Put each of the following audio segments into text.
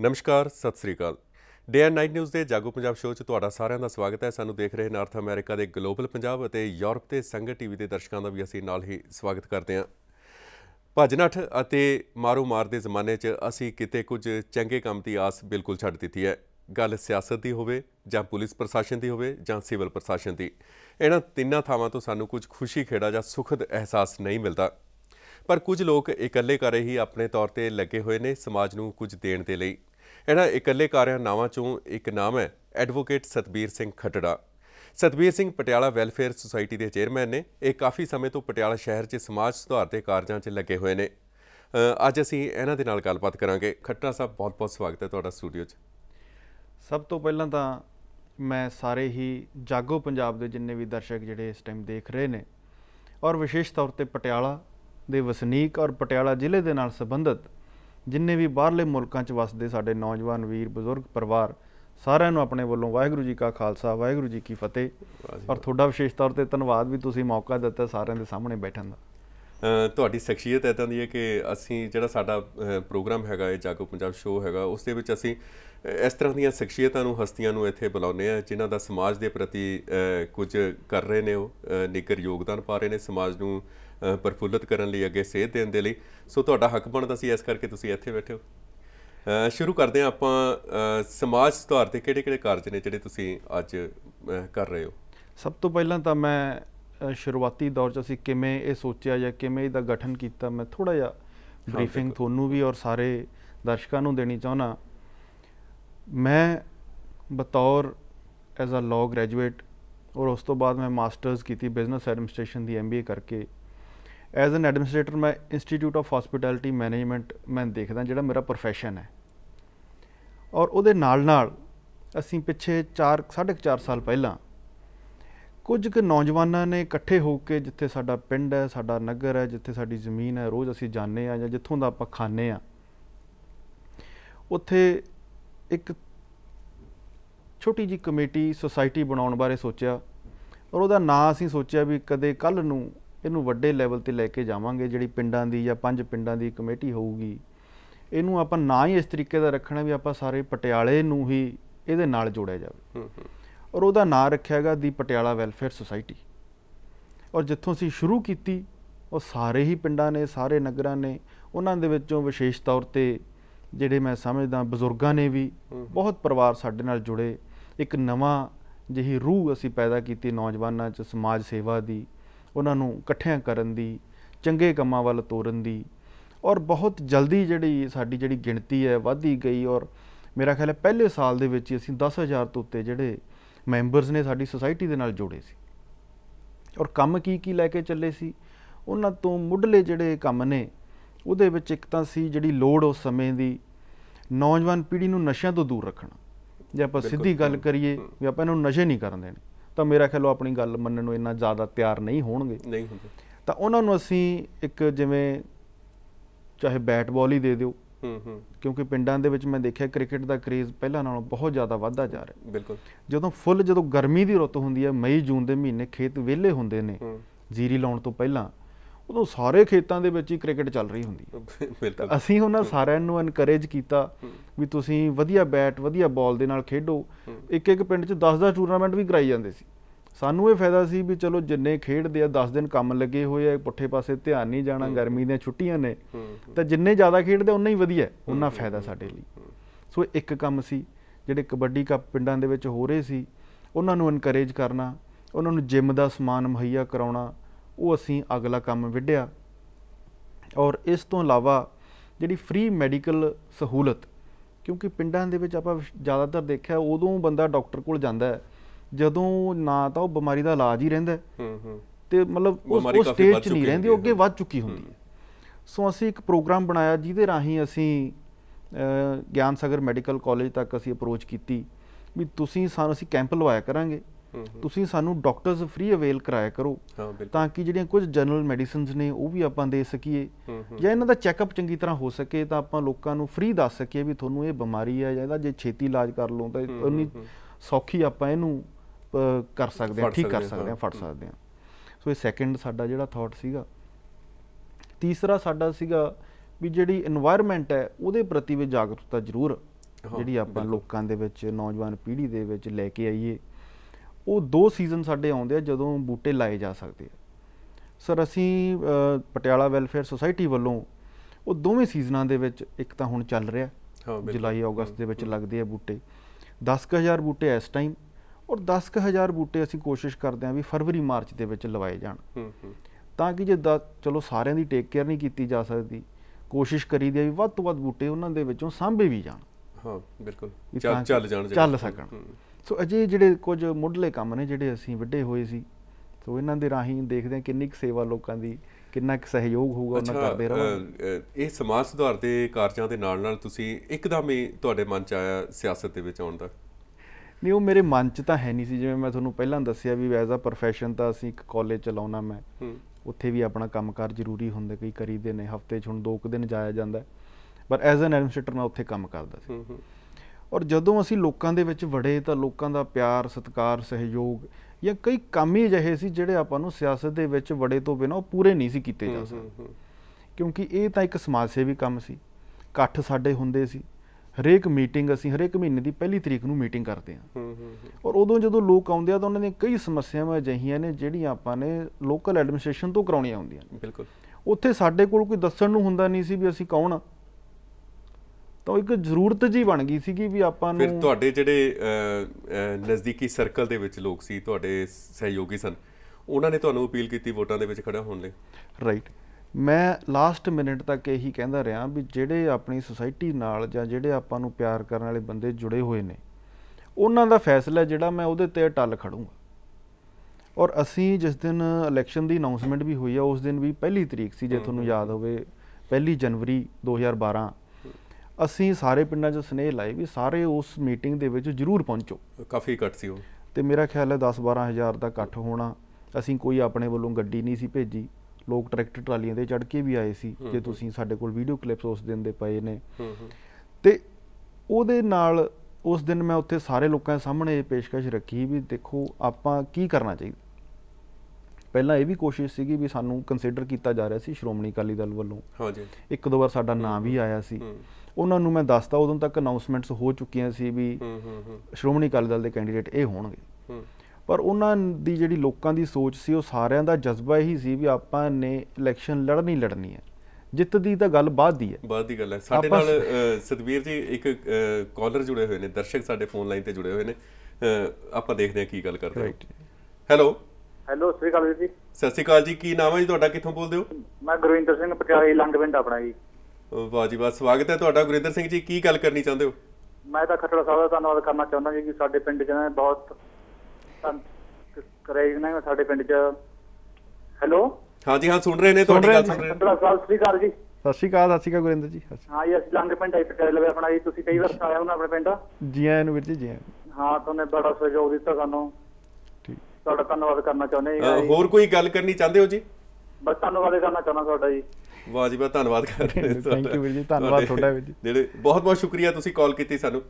ਨਮਸਕਾਰ ਸਤਿ ਸ੍ਰੀ ਅਕਾਲ ਡੇ ਐਂਡ ਨਾਈਟ ਨਿਊਜ਼ ਦੇ ਜਾਗੋ ਪੰਜਾਬ ਸ਼ੋਅ 'ਚ ਤੁਹਾਡਾ ਸਾਰਿਆਂ ਦਾ ਸਵਾਗਤ ਹੈ ਸਾਨੂੰ ਦੇਖ ਰਹੇ ਨਾਰਥ ਅਮਰੀਕਾ ਦੇ ਗਲੋਬਲ ਪੰਜਾਬ ਅਤੇ ਯੂਰਪ ਤੇ ਸੰਗਤ ਟੀਵੀ ਦੇ ਦਰਸ਼ਕਾਂ ਦਾ ਵੀ ਅਸੀਂ ਨਾਲ ਹੀ ਸਵਾਗਤ ਕਰਦੇ ਹਾਂ ਭਜਨਠ ਅਤੇ ਮਾਰੂ ਮਾਰ ਦੇ ਜ਼ਮਾਨੇ 'ਚ ਅਸੀਂ ਕਿਤੇ ਕੁਝ ਚੰਗੇ ਕੰਮ ਦੀ ਆਸ ਬਿਲਕੁਲ ਛੱਡ ਦਿੱਤੀ ਹੈ ਗੱਲ ਸਿਆਸਤ ਦੀ ਹੋਵੇ ਜਾਂ ਪੁਲਿਸ ਪ੍ਰਸ਼ਾਸਨ ਦੀ ਹੋਵੇ ਜਾਂ ਸਿਵਲ ਪ੍ਰਸ਼ਾਸਨ ਦੀ ਇਹਨਾਂ ਤਿੰਨਾਂ ਥਾਵਾਂ ਤੋਂ ਸਾਨੂੰ ਕੁਝ ਖੁਸ਼ੀ ਖੇੜਾ ਜਾਂ ਸੁਖਦ ਅਹਿਸਾਸ ਨਹੀਂ ਮਿਲਦਾ ਪਰ ਕੁਝ ਲੋਕ ਇਕੱਲੇ ਕਰ ਹੀ ਆਪਣੇ ਤੌਰ ਤੇ ਲੱਗੇ ਹੋਏ ਨੇ ਸਮਾਜ ਨੂੰ ਕੁਝ ਦੇਣ ਦੇ ਲਈ ਇਹਨਾਂ ਇਕੱਲੇ ਨਾਵਾਂ ਚੋਂ ਇੱਕ ਨਾਮ ਹੈ advocate Satbir Singh Khatra Satbir Singh Patiala welfare society ਦੇ ਚੇਅਰਮੈਨ ਨੇ ਇਹ ਕਾਫੀ ਸਮੇਂ ਤੋਂ ਪਟਿਆਲਾ ਸ਼ਹਿਰ 'ਚ ਸਮਾਜ ਸੁਧਾਰ ਦੇ ਕਾਰਜਾਂ 'ਚ ਲੱਗੇ ਹੋਏ ਨੇ ਅੱਜ ਅਸੀਂ ਇਹਨਾਂ ਦੇ ਨਾਲ ਗੱਲਬਾਤ ਕਰਾਂਗੇ ਖਟੜਾ ਸਾਹਿਬ ਬਹੁਤ-ਬਹੁਤ ਸਵਾਗਤ ਹੈ ਤੁਹਾਡਾ ਸਟੂਡੀਓ 'ਚ ਸਭ ਤੋਂ ਪਹਿਲਾਂ ਤਾਂ ਮੈਂ ਸਾਰੇ ਹੀ ਜਾਗੋ ਪੰਜਾਬ ਦੇ ਜਿੰਨੇ ਵੀ ਦਰਸ਼ਕ ਜਿਹੜੇ ਇਸ ਟਾਈਮ ਦੇਖ ਰਹੇ ਨੇ ਔਰ ਵਿਸ਼ੇਸ਼ ਤੌਰ ਤੇ ਪਟਿਆਲਾ ਦੇ ਵਸਨੀਕ ਔਰ ਪਟਿਆਲਾ ਜ਼ਿਲ੍ਹੇ ਦੇ ਨਾਲ ਸੰਬੰਧਿਤ ਜਿੰਨੇ ਵੀ ਬਾਹਰਲੇ ਮੁਲਕਾਂ 'ਚ ਵਸਦੇ ਸਾਡੇ ਨੌਜਵਾਨ ਵੀਰ ਬਜ਼ੁਰਗ ਪਰਿਵਾਰ ਸਾਰਿਆਂ ਨੂੰ ਆਪਣੇ ਵੱਲੋਂ ਵਾਹਿਗੁਰੂ ਜੀ ਕਾ ਖਾਲਸਾ ਵਾਹਿਗੁਰੂ ਜੀ ਕੀ ਫਤਿਹ ਔਰ ਤੁਹਾਡਾ ਵਿਸ਼ੇਸ਼ ਤੌਰ ਤੇ ਧੰਨਵਾਦ ਵੀ ਤੁਸੀਂ ਮੌਕਾ ਦਿੱਤਾ ਸਾਰਿਆਂ ਦੇ ਸਾਹਮਣੇ ਬੈਠਣ ਦਾ ਤੁਹਾਡੀ ਸ਼ਖਸੀਅਤ ਇਦਾਂ ਦੀ ਹੈ ਕਿ ਅਸੀਂ ਜਿਹੜਾ ਸਾਡਾ ਪ੍ਰੋਗਰਾਮ ਹੈਗਾ ਇਹ ਜਾਗੋ ਪੰਜਾਬ ਸ਼ੋਅ ਹੈਗਾ ਉਸ ਦੇ ਵਿੱਚ ਅਸੀਂ ਇਸ ਤਰ੍ਹਾਂ ਦੀਆਂ ਸ਼ਖਸੀਅਤਾਂ ਨੂੰ ਹਸਤੀਆਂ ਨੂੰ ਇੱਥੇ ਬੁਲਾਉਂਦੇ ਆ ਜਿਨ੍ਹਾਂ ਦਾ ਸਮਾਜ ਦੇ ਪ੍ਰਤੀ ਕੁਝ ਕਰ ਰਹੇ ਨੇ ਉਹ ਨਿਕਰ ਯੋਗਦਾਨ ਪਾ ਰਹੇ ਨੇ ਸਮਾਜ ਨੂੰ ਪਰਫੁੱਲਤ ਕਰਨ ਲਈ ਅੱਗੇ ਸੇਧ ਦੇਣ ਦੇ ਲਈ ਸੋ ਤੁਹਾਡਾ ਹੱਕ ਬਣਦਾ ਸੀ ਇਸ ਕਰਕੇ ਤੁਸੀਂ ਇੱਥੇ ਬੈਠੇ ਹੋ ਸ਼ੁਰੂ ਕਰਦੇ ਹਾਂ ਆਪਾਂ ਸਮਾਜ ਸੁਧਾਰ ਤੇ ਕਿਹੜੇ-ਕਿਹੜੇ ਕਾਰਜ ਨੇ ਜਿਹੜੇ ਤੁਸੀਂ ਅੱਜ ਕਰ ਰਹੇ ਹੋ ਸਭ ਤੋਂ ਪਹਿਲਾਂ ਤਾਂ ਮੈਂ ਸ਼ੁਰੂਆਤੀ ਦੌਰ 'ਚ ਅਸੀਂ ਕਿਵੇਂ ਇਹ ਸੋਚਿਆ ਜਾਂ ਕਿਵੇਂ ਇਹਦਾ ਗਠਨ ਕੀਤਾ ਮੈਂ ਥੋੜਾ ਜਿਹਾ ਬਰੀਫਿੰਗ ਤੁਹਾਨੂੰ ਵੀ ਔਰ ਸਾਰੇ ਦਰਸ਼ਕਾਂ ਨੂੰ ਦੇਣੀ ਚਾਹਣਾ ਮੈਂ ਬਤੌਰ ਐਜ਼ ਅ ਲਾਅ ਗ੍ਰੈਜੂਏਟ ਔਰ ਉਸ ਤੋਂ ਬਾਅਦ ਮੈਂ ਮਾਸਟਰਸ ਕੀਤੀ ਬਿਜ਼ਨਸ ਐਡਮਿਨਿਸਟ੍ਰੇਸ਼ਨ ਦੀ ਐਮਬੀਏ ਕਰਕੇ ਐਜ਼ ਐਨ ਐਡਮਿਨਿਸਟ੍ਰੇਟਰ ਮੈਂ ਇੰਸਟੀਚਿਊਟ ਆਫ ਹਸਪਿਟੈਲਿਟੀ ਮੈਨੇਜਮੈਂਟ ਮੈਂ ਦੇਖਦਾ ਜਿਹੜਾ ਮੇਰਾ profession ਹੈ ਔਰ ਉਹਦੇ ਨਾਲ ਨਾਲ ਅਸੀਂ ਪਿੱਛੇ 4 4.5 ਸਾਲ ਪਹਿਲਾਂ ਕੁਝ ਕੁ ਨੌਜਵਾਨਾਂ ਨੇ ਇਕੱਠੇ ਹੋ ਕੇ ਜਿੱਥੇ ਸਾਡਾ ਪਿੰਡ ਹੈ ਸਾਡਾ ਨਗਰ ਹੈ ਜਿੱਥੇ ਸਾਡੀ ਜ਼ਮੀਨ ਹੈ ਰੋਜ਼ ਅਸੀਂ ਜਾਂਦੇ ਆ ਜਾਂ ਜਿੱਥੋਂ ਦਾ ਆਪਾਂ ਖਾਂਦੇ ਆ ਉੱਥੇ ਇੱਕ ਛੋਟੀ ਜੀ ਕਮੇਟੀ ਸੁਸਾਇਟੀ ਬਣਾਉਣ ਬਾਰੇ ਸੋਚਿਆ ਔਰ ਉਹਦਾ ਨਾਂ ਅਸੀਂ ਸੋਚਿਆ ਵੀ ਕਦੇ ਕੱਲ ਨੂੰ ਇਹਨੂੰ ਵੱਡੇ ਲੈਵਲ ਤੇ ਲੈ ਕੇ ਜਾਵਾਂਗੇ ਜਿਹੜੀ ਪਿੰਡਾਂ ਦੀ ਜਾਂ ਪੰਜ ਪਿੰਡਾਂ ਦੀ ਕਮੇਟੀ ਹੋਊਗੀ ਇਹਨੂੰ ਆਪਾਂ ਨਾ ਹੀ ਇਸ ਤਰੀਕੇ ਦਾ ਰੱਖਣਾ ਵੀ ਆਪਾਂ ਸਾਰੇ ਪਟਿਆਲੇ ਨੂੰ ਹੀ ਇਹਦੇ ਨਾਲ ਜੋੜਿਆ ਜਾਵੇ ਔਰ ਉਹਦਾ ਨਾਂ ਰੱਖਿਆ ਹੈਗਾ ਦੀ ਪਟਿਆਲਾ ਵੈਲਫੇਅਰ ਸੁਸਾਇਟੀ ਔਰ ਜਿੱਥੋਂ ਅਸੀਂ ਸ਼ੁਰੂ ਕੀਤੀ ਉਹ ਸਾਰੇ ਹੀ ਪਿੰਡਾਂ ਨੇ ਸਾਰੇ ਨਗਰਾਂ ਨੇ ਉਹਨਾਂ ਦੇ ਵਿੱਚੋਂ ਵਿਸ਼ੇਸ਼ ਤੌਰ ਤੇ ਜਿਹੜੇ ਮੈਂ ਸਮਝਦਾ ਬਜ਼ੁਰਗਾਂ ਨੇ ਵੀ ਬਹੁਤ ਪਰਿਵਾਰ ਸਾਡੇ ਨਾਲ ਜੁੜੇ ਇੱਕ ਨਵਾਂ ਜਿਹੀ ਰੂਹ ਅਸੀਂ ਪੈਦਾ ਕੀਤੀ ਨੌਜਵਾਨਾਂ 'ਚ ਸਮਾਜ ਸੇਵਾ ਦੀ ਉਹਨਾਂ ਨੂੰ ਇਕੱਠਿਆਂ ਕਰਨ ਦੀ ਚੰਗੇ ਕੰਮਾਂ ਵੱਲ ਤੋਰਨ ਦੀ ਔਰ ਬਹੁਤ ਜਲਦੀ ਜਿਹੜੀ ਸਾਡੀ ਜਿਹੜੀ ਗਿਣਤੀ ਹੈ ਵਧਦੀ ਗਈ ਔਰ ਮੇਰਾ ਖਿਆਲ ਹੈ ਪਹਿਲੇ ਸਾਲ ਦੇ ਵਿੱਚ ਅਸੀਂ 10000 ਤੋਂ ਉੱਤੇ ਜਿਹੜੇ ਮੈਂਬਰਸ ਨੇ ਸਾਡੀ ਸੁਸਾਇਟੀ ਦੇ ਨਾਲ ਜੁੜੇ ਸੀ ਔਰ ਕੰਮ ਕੀ ਕੀ ਲੈ ਕੇ ਚੱਲੇ ਸੀ ਉਹਨਾਂ ਤੋਂ ਮੁੱਢਲੇ ਜਿਹੜੇ ਕੰਮ ਨੇ ਉਹਦੇ ਵਿੱਚ ਇੱਕ ਤਾਂ ਸੀ ਜਿਹੜੀ ਲੋੜ ਉਸ ਸਮੇਂ ਦੀ ਨੌਜਵਾਨ ਪੀੜ੍ਹੀ ਨੂੰ ਨਸ਼ਿਆਂ ਤੋਂ ਦੂਰ ਰੱਖਣਾ ਜੇ ਆਪਾਂ ਸਿੱਧੀ ਗੱਲ ਕਰੀਏ ਵੀ ਆਪਾਂ ਇਹਨਾਂ ਨੂੰ ਨਸ਼ੇ ਨਹੀਂ ਕਰਨ ਦੇਣੇ ਤਾਂ ਮੇਰਾ ਖਿਆਲ ਉਹ ਆਪਣੀ ਗੱਲ ਮੰਨਣ ਨੂੰ ਇੰਨਾ ਜ਼ਿਆਦਾ ਤਿਆਰ ਨਹੀਂ ਹੋਣਗੇ ਨਹੀਂ ਹੁੰਦੇ ਤਾਂ ਉਹਨਾਂ ਨੂੰ ਅਸੀਂ ਇੱਕ ਜਿਵੇਂ ਚਾਹੇ ਬੈਟ ਬਾਲ ਹੀ ਦੇ ਦਿਓ ਹੂੰ ਹੂੰ ਕਿਉਂਕਿ ਪਿੰਡਾਂ ਦੇ ਵਿੱਚ ਮੈਂ ਦੇਖਿਆ ਕ੍ਰਿਕਟ ਦਾ ਕ੍ਰੇਜ਼ ਪਹਿਲਾਂ ਨਾਲੋਂ ਬਹੁਤ ਜ਼ਿਆਦਾ ਵੱਧਦਾ ਜਾ ਰਿਹਾ ਬਿਲਕੁਲ ਜਦੋਂ ਫੁੱਲ ਜਦੋਂ ਗਰਮੀ ਦੀ ਰੁੱਤ ਹੁੰਦੀ ਹੈ ਮਈ ਜੂਨ ਦੇ ਮਹੀਨੇ ਖੇਤ ਵਿਹਲੇ ਹੁੰਦੇ ਨੇ ਜੀਰੀ ਲਾਉਣ ਤੋਂ ਪਹਿਲਾਂ ਉਦੋਂ ਸਾਰੇ ਖੇਤਾਂ ਦੇ ਵਿੱਚ ਹੀ ਕ੍ਰਿਕਟ ਚੱਲ ਰਹੀ ਹੁੰਦੀ ਬਿਲਕੁਲ ਅਸੀਂ ਉਹਨਾਂ ਸਾਰਿਆਂ ਨੂੰ ਐਨਕਰੇਜ ਕੀਤਾ ਵੀ ਤੁਸੀਂ ਵਧੀਆ ਬੈਟ ਵਧੀਆ ਬਾਲ ਦੇ ਨਾਲ ਖੇਡੋ ਇੱਕ ਇੱਕ ਪਿੰਡ 'ਚ 10-10 ਟੂਰਨਾਮੈਂਟ ਵੀ ਕਰਾਈ ਜਾਂਦੇ ਸੀ ਸਾਨੂੰ ਇਹ ਫਾਇਦਾ ਸੀ ਵੀ ਚਲੋ ਜਿੰਨੇ ਖੇਡਦੇ ਆ 10 ਦਿਨ ਕੰਮ ਲੱਗੇ ਹੋਏ ਆ ਪੁੱਠੇ ਪਾਸੇ ਧਿਆਨ ਨਹੀਂ ਜਾਣਾ ਗਰਮੀ ਦੀਆਂ ਛੁੱਟੀਆਂ ਨੇ ਤਾਂ ਜਿੰਨੇ ਜ਼ਿਆਦਾ ਖੇਡਦੇ ਉਨਾ ਹੀ ਵਧੀਆ ਉਨਾ ਫਾਇਦਾ ਸਾਡੇ ਲਈ ਸੋ ਇੱਕ ਕੰਮ ਸੀ ਜਿਹੜੇ ਕਬੱਡੀ ਕੱਪ ਪਿੰਡਾਂ ਦੇ ਵਿੱਚ ਹੋ ਰਹੇ ਸੀ ਉਹਨਾਂ ਨੂੰ ਐਨਕਰੇਜ ਕਰਨਾ ਉਹਨਾਂ ਨੂੰ ਜਿਮ ਦਾ ਸਮਾਨ ਮੁਹੱਈਆ ਕਰਾਉਣਾ ਉਹ ਅਸੀਂ ਅਗਲਾ ਕੰਮ ਵਿੱਢਿਆ ਔਰ ਇਸ ਤੋਂ ਇਲਾਵਾ ਜਿਹੜੀ ਫ੍ਰੀ ਮੈਡੀਕਲ ਸਹੂਲਤ ਕਿਉਂਕਿ ਪਿੰਡਾਂ ਦੇ ਵਿੱਚ ਆਪਾਂ ਜ਼ਿਆਦਾਤਰ ਦੇਖਿਆ ਉਦੋਂ ਬੰਦਾ ਡਾਕਟਰ ਕੋਲ ਜਾਂਦਾ ਜਦੋਂ ਨਾ ਤਾਂ ਉਹ ਬਿਮਾਰੀ ਦਾ ਇਲਾਜ ਹੀ ਰਹਿੰਦਾ ਹੂੰ ਹੂੰ ਤੇ ਮਤਲਬ ਉਸ ਸਟੇਜ 'ਚ ਨਹੀਂ ਰਹਿੰਦੀ ਉਹ ਅੱਗੇ ਵੱਧ ਚੁੱਕੀ ਹੁੰਦੀ ਹੈ ਸੋ ਅਸੀਂ ਇੱਕ ਪ੍ਰੋਗਰਾਮ ਬਣਾਇਆ ਜਿਹਦੇ ਰਾਹੀਂ ਅਸੀਂ ਗਿਆਨ ਸਾਗਰ ਮੈਡੀਕਲ ਕਾਲਜ ਤੱਕ ਅਸੀਂ ਅਪਰੋਚ ਕੀਤੀ ਵੀ ਤੁਸੀਂ ਸਾਨੂੰ ਅਸੀਂ ਕੈਂਪ ਲਵਾਇਆ ਕਰਾਂਗੇ ਤੁਸੀਂ ਸਾਨੂੰ ਡਾਕਟਰਸ ਫ੍ਰੀ ਅਵੇਲ ਕਰਾਇਆ ਕਰੋ ਤਾਂ ਕਿ ਜਿਹੜੀਆਂ ਕੁਝ ਜਨਰਲ ਮੈਡੀਸਿਨਸ ਨੇ ਉਹ ਵੀ ਆਪਾਂ ਦੇ ਸਕੀਏ ਜਾਂ ਇਹਨਾਂ ਦਾ ਚੈੱਕਅਪ ਚੰਗੀ ਤਰ੍ਹਾਂ ਹੋ ਸਕੇ ਤਾਂ ਆਪਾਂ ਲੋਕਾਂ ਨੂੰ ਫ੍ਰੀ ਦੱਸ ਸਕੀਏ ਵੀ ਤੁਹਾਨੂੰ ਇਹ ਬਿਮਾਰੀ ਹੈ ਜਾਂ ਇਹਦਾ ਜੇ ਛੇਤੀ ਇਲਾਜ ਕਰ ਲਓ ਤਾਂ ਉਨੀ ਸੌਖੀ ਆਪਾਂ ਇਹਨੂੰ ਕਰ ਸਕਦੇ ਹਾਂ ਠੀਕ ਕਰ ਸਕਦੇ ਹਾਂ ਫੜ ਸਕਦੇ ਹਾਂ ਸੋ ਇਹ ਸੈਕੰਡ ਸਾਡਾ ਜਿਹੜਾ ਥਾਟ ਸੀਗਾ ਤੀਸਰਾ ਸਾਡਾ ਸੀਗਾ ਵੀ ਜਿਹੜੀ এনवायरमेंट ਹੈ ਉਹਦੇ ਪ੍ਰਤੀ ਵੀ ਜਾਗਰੂਕਤਾ ਜ਼ਰੂਰ ਜਿਹੜੀ ਆਪਾਂ ਲੋਕਾਂ ਦੇ ਵਿੱਚ ਨੌਜਵਾਨ ਪੀੜ੍ਹੀ ਦੇ ਵਿੱਚ ਲੈ ਕੇ ਆਈਏ ਉਹ ਦੋ ਸੀਜ਼ਨ ਸਾਡੇ ਆਉਂਦੇ ਆ ਜਦੋਂ ਬੂਟੇ ਲਾਏ ਜਾ ਸਕਦੇ ਆ ਸਰ ਅਸੀਂ ਪਟਿਆਲਾ ਵੈਲਫੇਅਰ ਸੁਸਾਇਟੀ ਵੱਲੋਂ ਉਹ ਦੋਵੇਂ ਸੀਜ਼ਨਾਂ ਦੇ ਵਿੱਚ ਇੱਕ ਤਾਂ ਹੁਣ ਚੱਲ ਰਿਹਾ ਜੁਲਾਈ ਅਗਸਤ ਦੇ ਵਿੱਚ ਲੱਗਦੇ ਆ ਬੂਟੇ 10000 ਬੂਟੇ ਇਸ ਟਾਈਮ ਔਰ 10000 ਬੂਟੇ ਅਸੀਂ ਕੋਸ਼ਿਸ਼ ਕਰਦੇ ਆ ਵੀ ਫਰਵਰੀ ਮਾਰਚ ਦੇ ਵਿੱਚ ਲਵਾਏ ਜਾਣ ਤਾਂ ਕਿ ਜੇ ਚਲੋ ਸਾਰਿਆਂ ਦੀ ਟੇਕ ਕੇਅਰ ਨਹੀਂ ਕੀਤੀ ਜਾ ਸਕਦੀ ਕੋਸ਼ਿਸ਼ ਕਰੀਦੀ ਆ ਵੀ ਵੱਧ ਤੋਂ ਵੱਧ ਬੂਟੇ ਉਹਨਾਂ ਦੇ ਵਿੱਚੋਂ ਸਾਂਭੇ ਵੀ ਜਾਣ ਹਾਂ ਬਿਲਕੁਲ ਚੱਲ ਜਾਣ ਚੱਲ ਸਕਣ ਸੋ ਅਜੇ ਜਿਹੜੇ ਕੁਝ ਮੁੱਢਲੇ ਕੰਮ ਨੇ ਜਿਹੜੇ ਅਸੀਂ ਵੱਡੇ ਹੋਏ ਸੀ ਸੋ ਇਹਨਾਂ ਦੇ ਰਾਹੀਂ ਦੇਖਦੇ ਹਾਂ ਕਿੰਨੀ ਕੁ ਸੇਵਾ ਲੋਕਾਂ ਦੀ ਕਿੰਨਾ ਕੁ ਸਹਿਯੋਗ ਹੋਊਗਾ ਉਹਨਾਂ ਕਰਦੇ ਰਹਾਂਗੇ ਇਹ ਸਮਾਜ ਸੁਧਾਰ ਦੇ ਕਾਰਜਾਂ ਦੇ ਨਾਲ ਨਾਲ ਤੁਸੀਂ ਇੱਕਦਮ ਹੀ ਤੁਹਾਡੇ ਮਨ ਚ ਆਇਆ ਸਿਆਸਤ ਦੇ ਵਿੱਚ ਆਉਣ ਦਾ ਨਹੀਂ ਉਹ ਮੇਰੇ ਮਨ ਚ ਤਾਂ ਹੈ ਨਹੀਂ ਸੀ ਜਿਵੇਂ ਮੈਂ ਤੁਹਾਨੂੰ ਪਹਿਲਾਂ ਦੱਸਿਆ ਵੀ ਐਜ਼ ਅ profession ਤਾਂ ਅਸੀਂ ਇੱਕ ਕਾਲਜ ਚਲਾਉਣਾ ਮੈਂ ਉੱਥੇ ਵੀ ਆਪਣਾ ਕੰਮਕਾਰ ਜ਼ਰੂਰੀ ਹੁੰਦਾ ਕਈ ਕਰੀਦੇ ਨੇ ਹਫਤੇ 'ਚ ਹੁਣ 2 ਕੁ ਦਿਨ ਜਾਇਆ ਜਾਂਦਾ ਪਰ ਐਜ਼ ਐਨ ਐਡਮਿਨਿਸਟਰ ਮੈਂ ਉੱਥੇ ਕੰਮ ਕਰਦਾ ਸੀ ਔਰ ਜਦੋਂ ਅਸੀਂ ਲੋਕਾਂ ਦੇ ਵਿੱਚ ਵੜੇ ਤਾਂ ਲੋਕਾਂ ਦਾ ਪਿਆਰ ਸਤਿਕਾਰ ਸਹਿਯੋਗ ਜਾਂ ਕਈ ਕੰਮ ਹੀ ਅਜਿਹੇ ਸੀ ਜਿਹੜੇ ਆਪਾਂ ਨੂੰ ਸਿਆਸਤ ਦੇ ਵਿੱਚ ਵੜੇ ਤੋਂ ਬਿਨਾਂ ਪੂਰੇ ਨਹੀਂ ਸੀ ਕੀਤੇ ਜਾ ਸਕਦੇ ਕਿਉਂਕਿ ਇਹ ਤਾਂ ਇੱਕ ਸਮਾਜ ਸੇਵੀ ਕੰਮ ਸੀ ਇਕੱਠ ਸਾਡੇ ਹੁੰਦੇ ਸੀ ਹਰੇਕ ਮੀਟਿੰਗ ਅਸੀਂ ਹਰੇਕ ਮਹੀਨੇ ਦੀ ਪਹਿਲੀ ਤਰੀਕ ਨੂੰ ਮੀਟਿੰਗ ਕਰਦੇ ਹਾਂ ਔਰ ਉਦੋਂ ਜਦੋਂ ਲੋਕ ਆਉਂਦੇ ਆ ਤਾਂ ਉਹਨਾਂ ਦੀਆਂ ਕਈ ਸਮੱਸਿਆਵਾਂ ਅਜਿਹੀਆਂ ਨੇ ਜਿਹੜੀਆਂ ਆਪਾਂ ਨੇ ਲੋਕਲ ਐਡਮਿਨਿਸਟ੍ਰੇਸ਼ਨ ਤੋਂ ਕਰਾਉਣੀਆਂ ਹੁੰਦੀਆਂ ਨੇ ਬਿਲਕੁਲ ਉੱਥੇ ਸਾਡੇ ਕੋਲ ਕੋਈ ਦੱਸਣ ਨੂੰ ਹੁੰਦਾ ਨਹੀਂ ਸੀ ਵੀ ਅਸੀਂ ਕੌਣ ਆ ਤਾਂ ਇੱਕ ਜ਼ਰੂਰਤ ਜੀ ਬਣ ਗਈ ਸੀ ਕਿ ਵੀ ਆਪਾਂ ਨੂੰ ਫਿਰ ਤੁਹਾਡੇ ਜਿਹੜੇ ਨਜ਼ਦੀਕੀ ਸਰਕਲ ਦੇ ਵਿੱਚ ਲੋਕ ਸੀ ਤੁਹਾਡੇ ਸਹਿਯੋਗੀ ਸਨ ਉਹਨਾਂ ਨੇ ਤੁਹਾਨੂੰ ਅਪੀਲ ਕੀਤੀ ਵੋਟਾਂ ਦੇ ਵਿੱਚ ਖੜਾ ਹੋਣ ਲਈ ਰਾਈਟ ਮੈਂ ਲਾਸਟ ਮਿੰਟ ਤੱਕ ਇਹੀ ਕਹਿੰਦਾ ਰਿਹਾ ਵੀ ਜਿਹੜੇ ਆਪਣੀ ਸੁਸਾਇਟੀ ਨਾਲ ਜਾਂ ਜਿਹੜੇ ਆਪਾਂ ਨੂੰ ਪਿਆਰ ਕਰਨ ਵਾਲੇ ਬੰਦੇ ਜੁੜੇ ਹੋਏ ਨੇ ਉਹਨਾਂ ਦਾ ਫੈਸਲਾ ਜਿਹੜਾ ਮੈਂ ਉਹਦੇ ਤੇ ਟੱਲ ਖੜੂੰਗਾ ਔਰ ਅਸੀਂ ਜਿਸ ਦਿਨ ਇਲੈਕਸ਼ਨ ਦੀ ਅਨਾਉਂਸਮੈਂਟ ਵੀ ਹੋਈ ਆ ਉਸ ਦਿਨ ਵੀ ਪਹਿਲੀ ਤਰੀਕ ਸੀ ਜੇ ਤੁਹਾਨੂੰ ਯਾਦ ਹੋਵੇ ਪਹਿਲੀ ਜਨਵਰੀ 2012 ਅਸੀਂ ਸਾਰੇ ਪਿੰਡਾਂ 'ਚ ਸਨੇਹ ਲਾਏ ਵੀ ਸਾਰੇ ਉਸ ਮੀਟਿੰਗ ਦੇ ਵਿੱਚ ਜ਼ਰੂਰ ਪਹੁੰਚੋ ਕਾਫੀ ਇਕੱਠ ਸੀ ਉਹ ਤੇ ਮੇਰਾ ਖਿਆਲ ਹੈ 10-12000 ਦਾ ਇਕੱਠ ਹੋਣਾ ਅਸੀਂ ਕੋਈ ਆਪਣੇ ਵੱਲੋਂ ਗੱਡੀ ਨਹੀਂ ਸੀ ਭੇਜੀ ਲੋਕ ਟਰੈਕਟਰ ਟਰਾਲੀਆਂ ਤੇ ਚੜ ਕੇ ਵੀ ਆਏ ਸੀ ਜੇ ਤੁਸੀਂ ਸਾਡੇ ਕੋਲ ਵੀਡੀਓ ਕਲਿੱਪਸ ਉਸ ਦਿਨ ਦੇ ਪਏ ਨੇ ਤੇ ਉਹਦੇ ਨਾਲ ਉਸ ਦਿਨ ਮੈਂ ਉੱਥੇ ਸਾਰੇ ਲੋਕਾਂ ਦੇ ਸਾਹਮਣੇ ਪੇਸ਼ਕਸ਼ ਰੱਖੀ ਵੀ ਦੇਖੋ ਆਪਾਂ ਕੀ ਕਰਨਾ ਚਾਹੀਦਾ ਪਹਿਲਾਂ ਇਹ ਵੀ ਕੋਸ਼ਿਸ਼ ਸੀਗੀ ਵੀ ਸਾਨੂੰ ਕੰਸੀਡਰ ਕੀਤਾ ਜਾ ਰਿਹਾ ਸੀ ਸ਼੍ਰੋਮਣੀ ਅਕਾਲੀ ਦਲ ਵੱਲੋਂ ਹਾਂਜੀ ਇੱਕ ਦੋ ਵਾਰ ਸਾਡਾ ਨਾਮ ਵੀ ਆਇਆ ਸੀ ਉਹਨਾਂ ਨੂੰ ਮੈਂ ਦੱਸਤਾ ਉਦੋਂ ਤੱਕ ਅਨਾਉਂਸਮੈਂਟਸ ਹੋ ਚੁੱਕੀਆਂ ਸੀ ਵੀ ਸ਼੍ਰੋਮਣੀ ਅਕਾਲੀ ਦਲ ਦੇ ਕੈਂਡੀਡੇਟ ਇਹ ਹੋਣਗੇ ਪਰ ਉਹਨਾਂ ਦੀ ਜਿਹੜੀ ਲੋਕਾਂ ਦੀ ਸੋਚ ਸੀ ਉਹ ਸਾਰਿਆਂ ਦਾ ਜਜ਼ਬਾ ਇਹੀ ਸੀ ਵੀ ਆਪਾਂ ਨੇ ਇਲੈਕਸ਼ਨ ਲੜਨੀ ਲੜਨੀ ਹੈ ਜਿੱਤ ਦੀ ਤਾਂ ਗੱਲ ਬਾਅਦ ਦੀ ਹੈ ਬਾਅਦ ਦੀ ਗੱਲ ਹੈ ਸਾਡੇ ਨਾਲ ਸਤਵੀਰ ਜੀ ਇੱਕ ਕਾਲਰ ਜੁੜੇ ਹੋਏ ਨੇ ਦਰਸ਼ਕ ਸਾਡੇ ਫੋਨ ਲਾਈਨ ਤੇ ਜੁੜੇ ਹੋਏ ਨੇ ਆਪਾਂ ਦੇਖਦੇ ਹਾਂ ਕੀ ਗੱਲ ਕਰਦੇ ਹੋ ਹੈਲੋ ਹੈਲੋ ਸਤਿ ਸ਼੍ਰੀ ਅਕਾਲ ਜੀ ਸਤਿ ਸ਼੍ਰੀ ਅਕਾਲ ਜੀ ਕੀ ਨਾਮ ਹੈ ਜੀ ਤੁਹਾਡਾ ਕਿੱਥੋਂ ਬੋਲਦੇ ਹੋ ਮੈਂ ਗੁਰਿੰਦਰ ਸਿੰਘ ਪਟਿਆਲੇ ਲੰਗਵਿੰਡ ਆਪਣਾ ਜੀ ਵਾਹ ਜੀ ਬਸ ਸਵਾਗਤ ਹੈ ਤੁਹਾਡਾ ਗੁਰਿੰਦਰ ਸਿੰਘ ਜੀ ਕੀ ਗੱਲ ਕਰਨੀ ਚਾਹੁੰਦੇ ਹੋ ਮੈਂ ਤਾਂ ਖਟੜਾ ਸਾਹਿਬ ਦਾ ਧੰਨਵਾਦ ਕਰਨਾ ਚਾਹੁੰਦਾ ਜੀ ਕਿ ਸਾਡੇ ਪਿੰਡ 'ਚ ਬਹੁਤ ਕਰੇ ਜਨਾ ਸਾਡੇ ਪਿੰਡ 'ਚ ਹੈਲੋ ਹਾਂ ਜੀ ਹਾਂ ਸੁਣ ਰਹੇ ਨੇ ਤੁਹਾਡੀ ਗੱਲ ਸੁਣ ਰਹੇ ਨੇ ਸਤਿ ਸ਼੍ਰੀ ਅਕਾਲ ਜੀ ਸਤਿ ਸ਼੍ਰੀ ਅਕਾਲ ਸਤਿ ਸ਼੍ਰੀ ਅਕਾਲ ਗੁਰਿੰਦਰ ਜੀ ਹਾਂ ਜੀ ਅਸੀਂ ਲੰਗ ਪਿੰਡ ਆਈ ਪਟਿਆਲੇ ਆਪਣਾ ਜੀ ਤੁਸੀਂ ਕਈ ਵਾਰ ਆਏ ਹੋ ਨਾ ਆਪਣੇ ਪਿੰਡ ਜੀ ਆਇਆਂ ਨੂੰ ਵੀਰ ਜੀ ਜੀ ਹਾਂ ਤੁਹਾਨੂੰ ਬੜਾ ਸਹਿਯੋਗ ਦਿੱਤਾ ਸਾਨੂੰ ਤੁਹਾਡਾ ਧੰਨਵਾਦ ਕਰਨਾ ਚਾਹੁੰਦੇ ਹਾਂ ਹੋਰ ਕੋਈ ਗੱਲ ਕਰਨੀ ਚਾਹੁੰਦੇ ਹੋ ਜੀ ਬਸ ਧੰਨਵਾਦ ਕਰਨਾ ਚਾਹੁੰਦਾ ਤੁਹਾਡਾ ਜੀ ਵਾਹ ਜੀ ਬਹੁਤ ਧੰਨਵਾਦ ਕਰ ਰਹੇ ਹਾਂ ਥੈਂਕ ਯੂ ਵੀਰ ਜੀ ਧੰਨਵਾਦ ਤੁਹਾਡਾ ਵੀ ਜੀ ਜਿਹੜੇ ਬਹੁਤ ਬਹੁਤ ਸ਼ੁਕਰੀਆ ਤੁਸੀਂ ਕਾਲ ਕੀਤੀ ਸਾਨੂੰ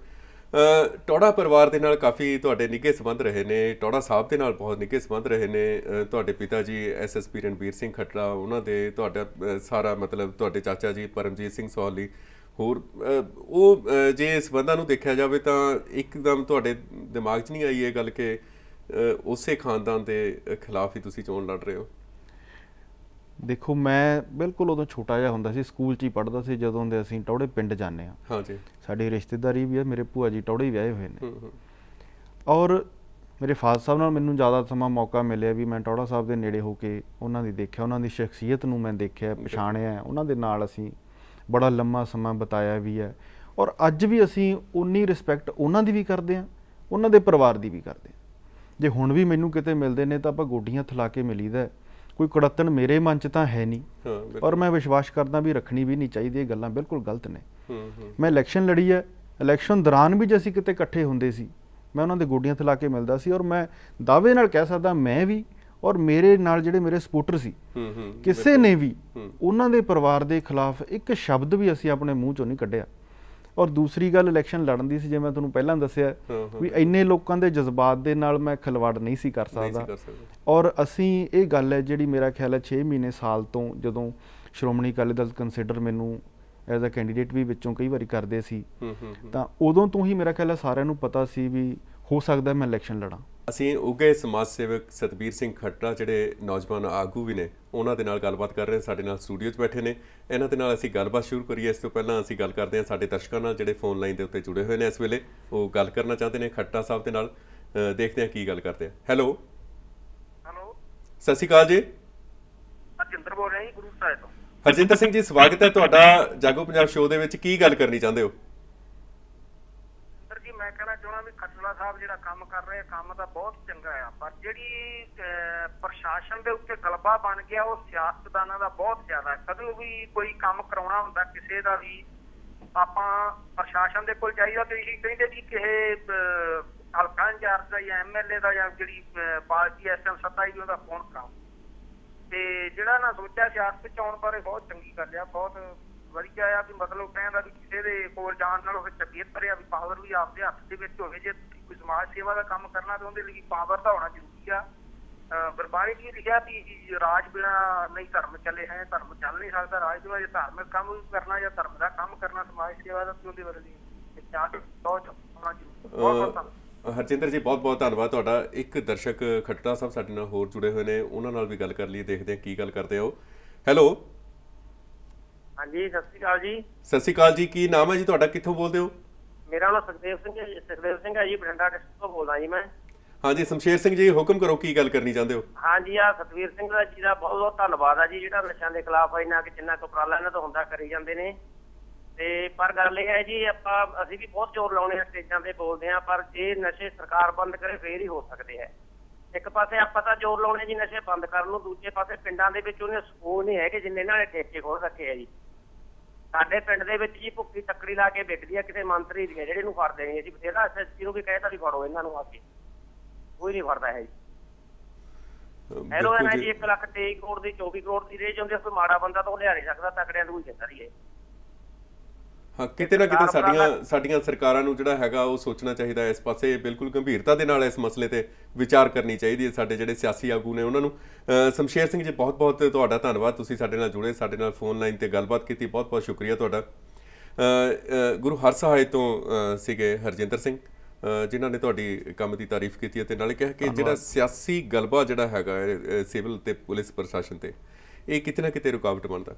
ਟੋੜਾ ਪਰਿਵਾਰ ਦੇ ਨਾਲ ਕਾਫੀ ਤੁਹਾਡੇ ਨਿੱਘੇ ਸਬੰਧ ਰਹੇ ਨੇ ਟੋੜਾ ਸਾਹਿਬ ਦੇ ਨਾਲ ਬਹੁਤ ਨਿੱਘੇ ਸਬੰਧ ਰਹੇ ਨੇ ਤੁਹਾਡੇ ਪਿਤਾ ਜੀ ਐਸਐਸਪੀ ਰਣਵੀਰ ਸਿੰਘ ਖਟੜਾ ਉਹਨਾਂ ਦੇ ਤੁਹਾਡਾ ਸਾਰਾ ਮਤਲਬ ਤੁਹਾਡੇ ਚਾਚਾ ਜੀ ਪਰਮਜੀਤ ਸਿੰਘ ਸੋਹਲੀ ਹੋਰ ਉਹ ਜੇ ਸਬੰਧਾਂ ਨੂੰ ਦੇਖਿਆ ਜਾਵੇ ਤਾਂ ਇੱਕਦਮ ਤੁਹਾਡੇ ਦਿਮਾਗ 'ਚ ਨਹੀਂ ਆਈ ਇਹ ਗੱਲ ਕਿ ਉਸੇ ਖਾਨਦਾਨ ਦੇ ਖਿਲਾਫ ਹੀ ਤੁਸੀਂ ਚੋਣ ਲੜ ਰਹੇ ਹੋ ਦੇਖੋ ਮੈਂ ਬਿਲਕੁਲ ਉਦੋਂ ਛੋਟਾ ਜਿਹਾ ਹੁੰਦਾ ਸੀ ਸਕੂਲ 'ਚ ਹੀ ਪੜ੍ਹਦਾ ਸੀ ਜਦੋਂ ਦੇ ਅਸੀਂ ਟੌੜੇ ਪਿੰਡ ਜਾਂਦੇ ਹਾਂ ਹਾਂਜੀ ਸਾਡੀ ਰਿਸ਼ਤੇਦਾਰੀ ਵੀ ਹੈ ਮੇਰੇ ਭੂਆ ਜੀ ਟੌੜੇ ਵਿਆਹੇ ਹੋਏ ਨੇ ਔਰ ਮੇਰੇ ਫਾਦਰ ਸਾਹਿਬ ਨਾਲ ਮੈਨੂੰ ਜ਼ਿਆਦਾ ਸਮਾਂ ਮੌਕਾ ਮਿਲਿਆ ਵੀ ਮੈਂ ਟੌੜਾ ਸਾਹਿਬ ਦੇ ਨੇੜੇ ਹੋ ਕੇ ਉਹਨਾਂ ਦੀ ਦੇਖਿਆ ਉਹਨਾਂ ਦੀ ਸ਼ਖਸੀਅਤ ਨੂੰ ਮੈਂ ਦੇਖਿਆ ਪਛਾਣਿਆ ਉਹਨਾਂ ਦੇ ਨਾਲ ਅਸੀਂ ਬੜਾ ਲੰਮਾ ਸਮਾਂ ਬਿਤਾਇਆ ਵੀ ਹੈ ਔਰ ਅੱਜ ਵੀ ਅਸੀਂ ਉਨੀ ਰਿਸਪੈਕਟ ਉਹਨਾਂ ਦੀ ਵੀ ਕਰਦੇ ਹਾਂ ਉਹਨਾਂ ਦੇ ਪਰਿਵਾਰ ਦੀ ਵੀ ਕਰਦੇ ਹਾਂ ਜੇ ਹੁਣ ਵੀ ਮੈਨੂੰ ਕਿਤੇ ਮਿਲਦੇ ਨੇ ਤਾਂ ਆਪਾਂ ਗੋਡੀਆਂ ਥਲਾ ਕੇ ਮਿਲੀਦਾ ਕੋਈ ਕੜਤਨ ਮੇਰੇ ਮਨ 'ਚ ਤਾਂ ਹੈ ਨਹੀਂ ਔਰ ਮੈਂ ਵਿਸ਼ਵਾਸ ਕਰਦਾ ਵੀ ਰੱਖਣੀ ਵੀ ਨਹੀਂ ਚਾਹੀਦੀ ਇਹ ਗੱਲਾਂ ਬਿਲਕੁਲ ਗਲਤ ਨੇ ਮੈਂ ਇਲੈਕਸ਼ਨ ਲੜੀ ਹੈ ਇਲੈਕਸ਼ਨ ਦੌਰਾਨ ਵੀ ਜੇ ਅਸੀਂ ਕਿਤੇ ਇਕੱਠੇ ਹੁੰਦੇ ਸੀ ਮੈਂ ਉਹਨਾਂ ਦੇ ਗੋਡੀਆਂ ਥਲਾ ਕੇ ਮਿਲਦਾ ਸੀ ਔਰ ਮੈਂ ਦਾਅਵੇ ਨਾਲ ਕਹਿ ਸਕਦਾ ਮੈਂ ਵੀ ਔਰ ਮੇਰੇ ਨਾਲ ਜਿਹੜੇ ਮੇਰੇ ਸਪੋਰਟਰ ਸੀ ਕਿਸੇ ਨੇ ਵੀ ਉਹਨਾਂ ਦੇ ਪਰਿਵਾਰ ਦੇ ਖਿਲਾਫ ਇੱਕ ਸ਼ਬਦ ਵੀ ਅਸੀਂ ਆਪਣੇ ਮੂੰਹ ਚੋਂ ਨਹੀਂ ਕੱਢਿਆ ਔਰ ਦੂਸਰੀ ਗੱਲ ਇਲੈਕਸ਼ਨ ਲੜਨ ਦੀ ਸੀ ਜੇ ਮੈਂ ਤੁਹਾਨੂੰ ਪਹਿਲਾਂ ਦੱਸਿਆ ਵੀ ਇੰਨੇ ਲੋਕਾਂ ਦੇ ਜਜ਼ਬਾਤ ਦੇ ਨਾਲ ਮੈਂ ਖਿਲਵਾੜ ਨਹੀਂ ਸੀ ਕਰ ਸਕਦਾ ਔਰ ਅਸੀਂ ਇਹ ਗੱਲ ਹੈ ਜਿਹੜੀ ਮੇਰਾ ਖਿਆਲ ਹੈ 6 ਮਹੀਨੇ ਸਾਲ ਤੋਂ ਜਦੋਂ ਸ਼੍ਰੋਮਣੀ ਅਕਾਲੀ ਦਲ ਕੰਸੀਡਰ ਮੈਨੂੰ ਐਜ਼ ਅ ਕੈਂਡੀਡੇਟ ਵੀ ਵਿੱਚੋਂ ਕਈ ਵਾਰੀ ਕਰਦੇ ਸੀ ਤਾਂ ਉਦੋਂ ਤੋਂ ਹੀ ਮੇਰਾ ਖਿਆਲ ਹੈ ਸਾਰਿਆਂ ਨੂੰ ਪਤਾ ਸੀ ਵੀ ਹੋ ਸਕਦਾ ਮੈਂ ਇਲੈਕਸ਼ਨ ਲੜਾਂ ਅਸੀਂ ਉਗੇ ਸਮਾਜ ਸੇਵਕ ਸਤਬੀਰ ਸਿੰਘ ਖੱਟਰਾ ਜਿਹੜੇ ਨੌਜਵਾਨ ਆਗੂ ਵੀ ਨੇ ਉਹਨਾਂ ਦੇ ਨਾਲ ਗੱਲਬਾਤ ਕਰ ਰਹੇ ਹਾਂ ਸਾਡੇ ਨਾਲ ਸਟੂਡੀਓ 'ਚ ਬੈਠੇ ਨੇ ਇਹਨਾਂ ਦੇ ਨਾਲ ਅਸੀਂ ਗੱਲਬਾਤ ਸ਼ੁਰੂ ਕਰੀਏ ਇਸ ਤੋਂ ਪਹਿਲਾਂ ਅਸੀਂ ਗੱਲ ਕਰਦੇ ਹਾਂ ਸਾਡੇ ਦਰਸ਼ਕਾਂ ਨਾਲ ਜਿਹੜੇ ਫੋਨ ਲਾਈਨ ਦੇ ਉੱਤੇ ਜੁੜੇ ਹੋਏ ਨੇ ਇਸ ਵੇਲੇ ਉਹ ਗੱਲ ਕਰਨਾ ਚਾਹੁੰਦੇ ਨੇ ਖੱਟਰਾ ਸਾਹਿਬ ਦੇ ਨਾਲ ਦੇਖਦੇ ਹਾਂ ਕੀ ਗੱਲ ਕਰਦੇ ਆ ਹੈਲੋ ਹੈਲੋ ਸਤਿ ਸ਼੍ਰੀ ਅਕਾਲ ਜੀ ਹਰਜਿੰਦਰ ਬੋਲ ਰਿਹਾ ਜੀ ਗੁਰੂ ਸਾਹਿਬ ਤੋਂ ਹਰਜਿੰਦਰ ਸਿੰਘ ਜੀ ਸਵਾਗਤ ਹੈ ਤੁਹਾਡਾ ਜਾਗੋ ਪੰਜਾਬ ਸ਼ੋਅ ਦੇ ਵਿੱਚ ਕੀ ਗੱਲ ਕਰਨੀ ਚਾਹੁੰਦੇ ਹੋ ਔਜਲਾ ਸਾਹਿਬ ਜਿਹੜਾ ਕੰਮ ਕਰ ਰਹੇ ਕੰਮ ਤਾਂ ਬਹੁਤ ਚੰਗਾ ਆ ਪਰ ਜਿਹੜੀ ਪ੍ਰਸ਼ਾਸਨ ਦੇ ਉੱਤੇ ਗਲਬਾ ਬਣ ਗਿਆ ਉਹ ਸਿਆਸਤਦਾਨਾਂ ਦਾ ਬਹੁਤ ਜ਼ਿਆਦਾ ਕਦੋਂ ਵੀ ਕੋਈ ਕੰਮ ਕਰਾਉਣਾ ਹੁੰਦਾ ਕਿਸੇ ਦਾ ਵੀ ਆਪਾਂ ਪ੍ਰਸ਼ਾਸਨ ਦੇ ਕੋਲ ਚਾਹੀਦਾ ਤੇ ਇਹੀ ਕਹਿੰਦੇ ਕਿ ਕਿਸੇ ਹਲਕਾ ਇੰਚਾਰਜ ਦਾ ਜਾਂ ਐਮਐਲਏ ਦਾ ਜਾਂ ਜਿਹੜੀ ਪਾਰਟੀ ਐਸਐਮ ਸੱਤਾ ਹੀ ਉਹਦਾ ਫੋਨ ਕਰਾਓ ਤੇ ਜਿਹੜਾ ਨਾ ਸੋਚਿਆ ਸਿਆਸਤ ਚ ਆਉਣ ਬਾਰੇ ਬਹੁਤ ਚੰਗੀ ਗੱਲ ਆ ਬਹੁਤ ਵਧੀਆ ਆ ਵੀ ਮਤਲਬ ਕਹਿੰਦਾ ਵੀ ਕਿਸੇ ਦੇ ਕੋਲ ਜਾਣ ਨਾਲ ਉਹ ਤਬੀਅਤ ਭਰਿਆ ਵੀ ਪਾਵਰ ਵੀ ਆਪਦੇ ਹੱਥ ਦੇ ਵਿੱਚ ਹੋਵੇ ਜੇ ਕੋਈ ਸਮਾਜ ਸੇਵਾ ਦਾ ਕੰਮ ਕਰਨਾ ਤਾਂ ਉਹਦੇ ਲਈ ਪਾਵਰ ਤਾਂ ਹੋਣਾ ਜ਼ਰੂਰੀ ਆ ਬਰਬਾਰੀ ਕੀ ਲਿਖਿਆ ਵੀ ਰਾਜ ਬਿਨਾ ਨਹੀਂ ਧਰਮ ਚੱਲੇ ਹੈ ਧਰਮ ਚੱਲ ਨਹੀਂ ਸਕਦਾ ਰਾਜ ਦੇ ਵਿੱਚ ਧਾਰਮਿਕ ਕੰਮ ਕਰਨਾ ਜਾਂ ਧਰਮ ਦਾ ਕੰਮ ਕਰਨਾ ਸਮਾਜ ਸੇਵਾ ਦਾ ਉਹਦੇ ਲਈ ਹੋਣਾ ਹਰਚਿੰਦਰ ਜੀ ਬਹੁਤ ਬਹੁਤ ਧੰਨਵਾਦ ਤੁਹਾਡਾ ਇੱਕ ਦਰਸ਼ਕ ਖੱਟਾ ਸਾਹਿਬ ਸਾਡੇ ਨਾਲ ਹੋਰ ਜੁੜੇ ਹੋਏ ਨੇ ਉਹਨਾਂ ਨਾਲ ਵੀ ਗੱਲ ਕਰ ਲਈਏ ਦੇਖਦੇ ਹਾਂ ਕੀ ਗੱਲ ਕਰਦੇ ਹੋ ਹੈਲੋ ਹਾਂਜੀ ਸਤਿ ਸ਼੍ਰੀ ਅਕਾਲ ਜੀ ਸਤਿ ਸ਼੍ਰੀ ਅਕਾਲ ਜੀ ਕੀ ਨਾਮ ਹੈ ਜੀ ਤੁਹਾਡਾ ਕਿੱਥੋਂ ਬੋਲਦੇ ਹੋ ਮੇਰਾ ਨਾਮ ਸੁਖਦੇਵ ਸਿੰਘ ਹੈ ਸੁਖਦੇਵ ਸਿੰਘ ਹੈ ਜੀ ਬਠਿੰਡਾ ਡਿਸਟ੍ਰਿਕਟ ਤੋਂ ਬੋਲਦਾ ਜੀ ਮੈਂ ਹਾਂਜੀ ਸਮਸ਼ੇਰ ਸਿੰਘ ਜੀ ਹੁਕਮ ਕਰੋ ਕੀ ਗੱਲ ਕਰਨੀ ਚਾਹੁੰਦੇ ਹੋ ਹਾਂਜੀ ਆ ਸਤਵੀਰ ਸਿੰਘ ਦਾ ਜੀ ਦਾ ਬਹੁਤ ਬਹੁਤ ਧੰਨਵਾਦ ਆ ਜੀ ਜਿਹੜਾ ਨਸ਼ਿਆਂ ਦੇ ਖਿਲਾਫ ਇਹਨਾਂ ਕਿ ਜਿੰਨਾ ਕਪਰਾਲਾ ਇਹਨਾਂ ਤੋਂ ਹੁੰਦਾ ਕਰੀ ਜਾਂਦੇ ਨੇ ਤੇ ਪਰ ਗੱਲ ਇਹ ਹੈ ਜੀ ਆਪਾਂ ਅਸੀਂ ਵੀ ਬਹੁਤ ਜ਼ੋਰ ਲਾਉਣੇ ਆ ਸਟੇਜਾਂ ਤੇ ਬੋਲਦੇ ਆ ਪਰ ਜੇ ਨਸ਼ੇ ਸਰਕਾਰ ਬੰਦ ਕਰੇ ਫੇਰ ਹੀ ਹੋ ਸਕਦੇ ਆ ਇੱਕ ਪਾਸੇ ਆਪਾਂ ਤਾਂ ਜ਼ੋਰ ਲਾਉਣੇ ਜੀ ਨਸ਼ੇ ਬੰਦ ਕਰਨ ਨੂੰ ਦੂਜੇ ਪਾਸੇ ਪਿੰਡਾਂ ਦੇ ਵਿੱਚ ਉਹਨੇ ਸਕੂਲ ਨਹੀਂ ਹੈਗੇ ਜਿੰਨੇ ਇਹਨਾਂ ਨੇ ਠੇਕੇ ਖੋਲ ਰੱਖੇ ਆ ਜੀ ਸਾਡੇ ਪਿੰਡ ਦੇ ਵਿੱਚ ਜੀ ਭੁੱਕੀ ਤੱਕੜੀ ਲਾ ਕੇ ਵਿਕਦੀ ਆ ਕਿਸੇ ਮੰਤਰੀ ਦੀ ਜਿਹੜੇ ਨੂੰ ਫੜ ਹੈ ਜੀ ਬਥੇਰਾ ਐਸਐਸਪੀ ਨੂੰ ਵੀ ਕਹਿੰਦਾ ਵੀ ਫੜੋ ਇਹਨਾਂ ਨੂੰ ਆ ਕੇ ਕੋਈ ਨਹੀਂ ਫੜਦਾ ਹੈ ਜੀ ਹੈਲੋ ਐਨਆਈਜੀ ਜੀ 1 ਲੱਖ 23 ਕਰੋੜ ਦੀ 24 ਕਰੋੜ ਦੀ ਰੇਜ ਹੁੰਦੀ ਆ ਕੋਈ ਮਾੜਾ ਬੰਦਾ ਤਾਂ ਉਹ ਲਿਆ ਨਹੀਂ ਸਕਦਾ ਤਕੜਿਆਂ ਨੂੰ ਹੀ ਕਹਿੰਦਾ ਰਹੀ ਹੈ ਹਾਂ ਕਿਤੇ ਨਾ ਕਿਤੇ ਸਾਡੀਆਂ ਸਾਡੀਆਂ ਸਰਕਾਰਾਂ ਨੂੰ ਜਿਹੜਾ ਹੈਗਾ ਉਹ ਸੋਚਣਾ ਚਾਹੀਦਾ ਇਸ ਪਾਸੇ ਬਿਲਕੁਲ ਗੰਭੀਰਤਾ ਦੇ ਨਾਲ ਇਸ ਮਸਲੇ ਤੇ ਵਿਚਾਰ ਕਰਨੀ ਚਾਹੀਦੀ ਹੈ ਸਾਡੇ ਜਿਹੜੇ ਸਿਆਸੀ ਆਗੂ ਨੇ ਉਹਨਾਂ ਨੂੰ ਸਮਸ਼ੇਰ ਸਿੰਘ ਜੀ ਬਹੁਤ-ਬਹੁਤ ਤੁਹਾਡਾ ਧੰਨਵਾਦ ਤੁਸੀਂ ਸਾਡੇ ਨਾਲ ਜੁੜੇ ਸਾਡੇ ਨਾਲ ਫੋਨ ਲਾਈਨ ਤੇ ਗੱਲਬਾਤ ਕੀਤੀ ਬਹੁਤ-ਬਹੁਤ ਸ਼ੁਕਰੀਆ ਤੁਹਾਡਾ ਗੁਰੂ ਹਰਸਹਾਇ ਤੋਂ ਸੀਗੇ ਹਰਜਿੰਦਰ ਸਿੰਘ ਜਿਨ੍ਹਾਂ ਨੇ ਤੁਹਾਡੀ ਕੰਮ ਦੀ ਤਾਰੀਫ ਕੀਤੀ ਅਤੇ ਨਾਲੇ ਕਿਹਾ ਕਿ ਜਿਹੜਾ ਸਿਆਸੀ ਗਲਬਾ ਜਿਹੜਾ ਹੈਗਾ ਸਿਵਲ ਤੇ ਪੁਲਿਸ ਪ੍ਰਸ਼ਾਸਨ ਤੇ ਇਹ ਕਿਤਨਾ ਕਿਤੇ ਰੁਕਾਵਟ ਬਣਦਾ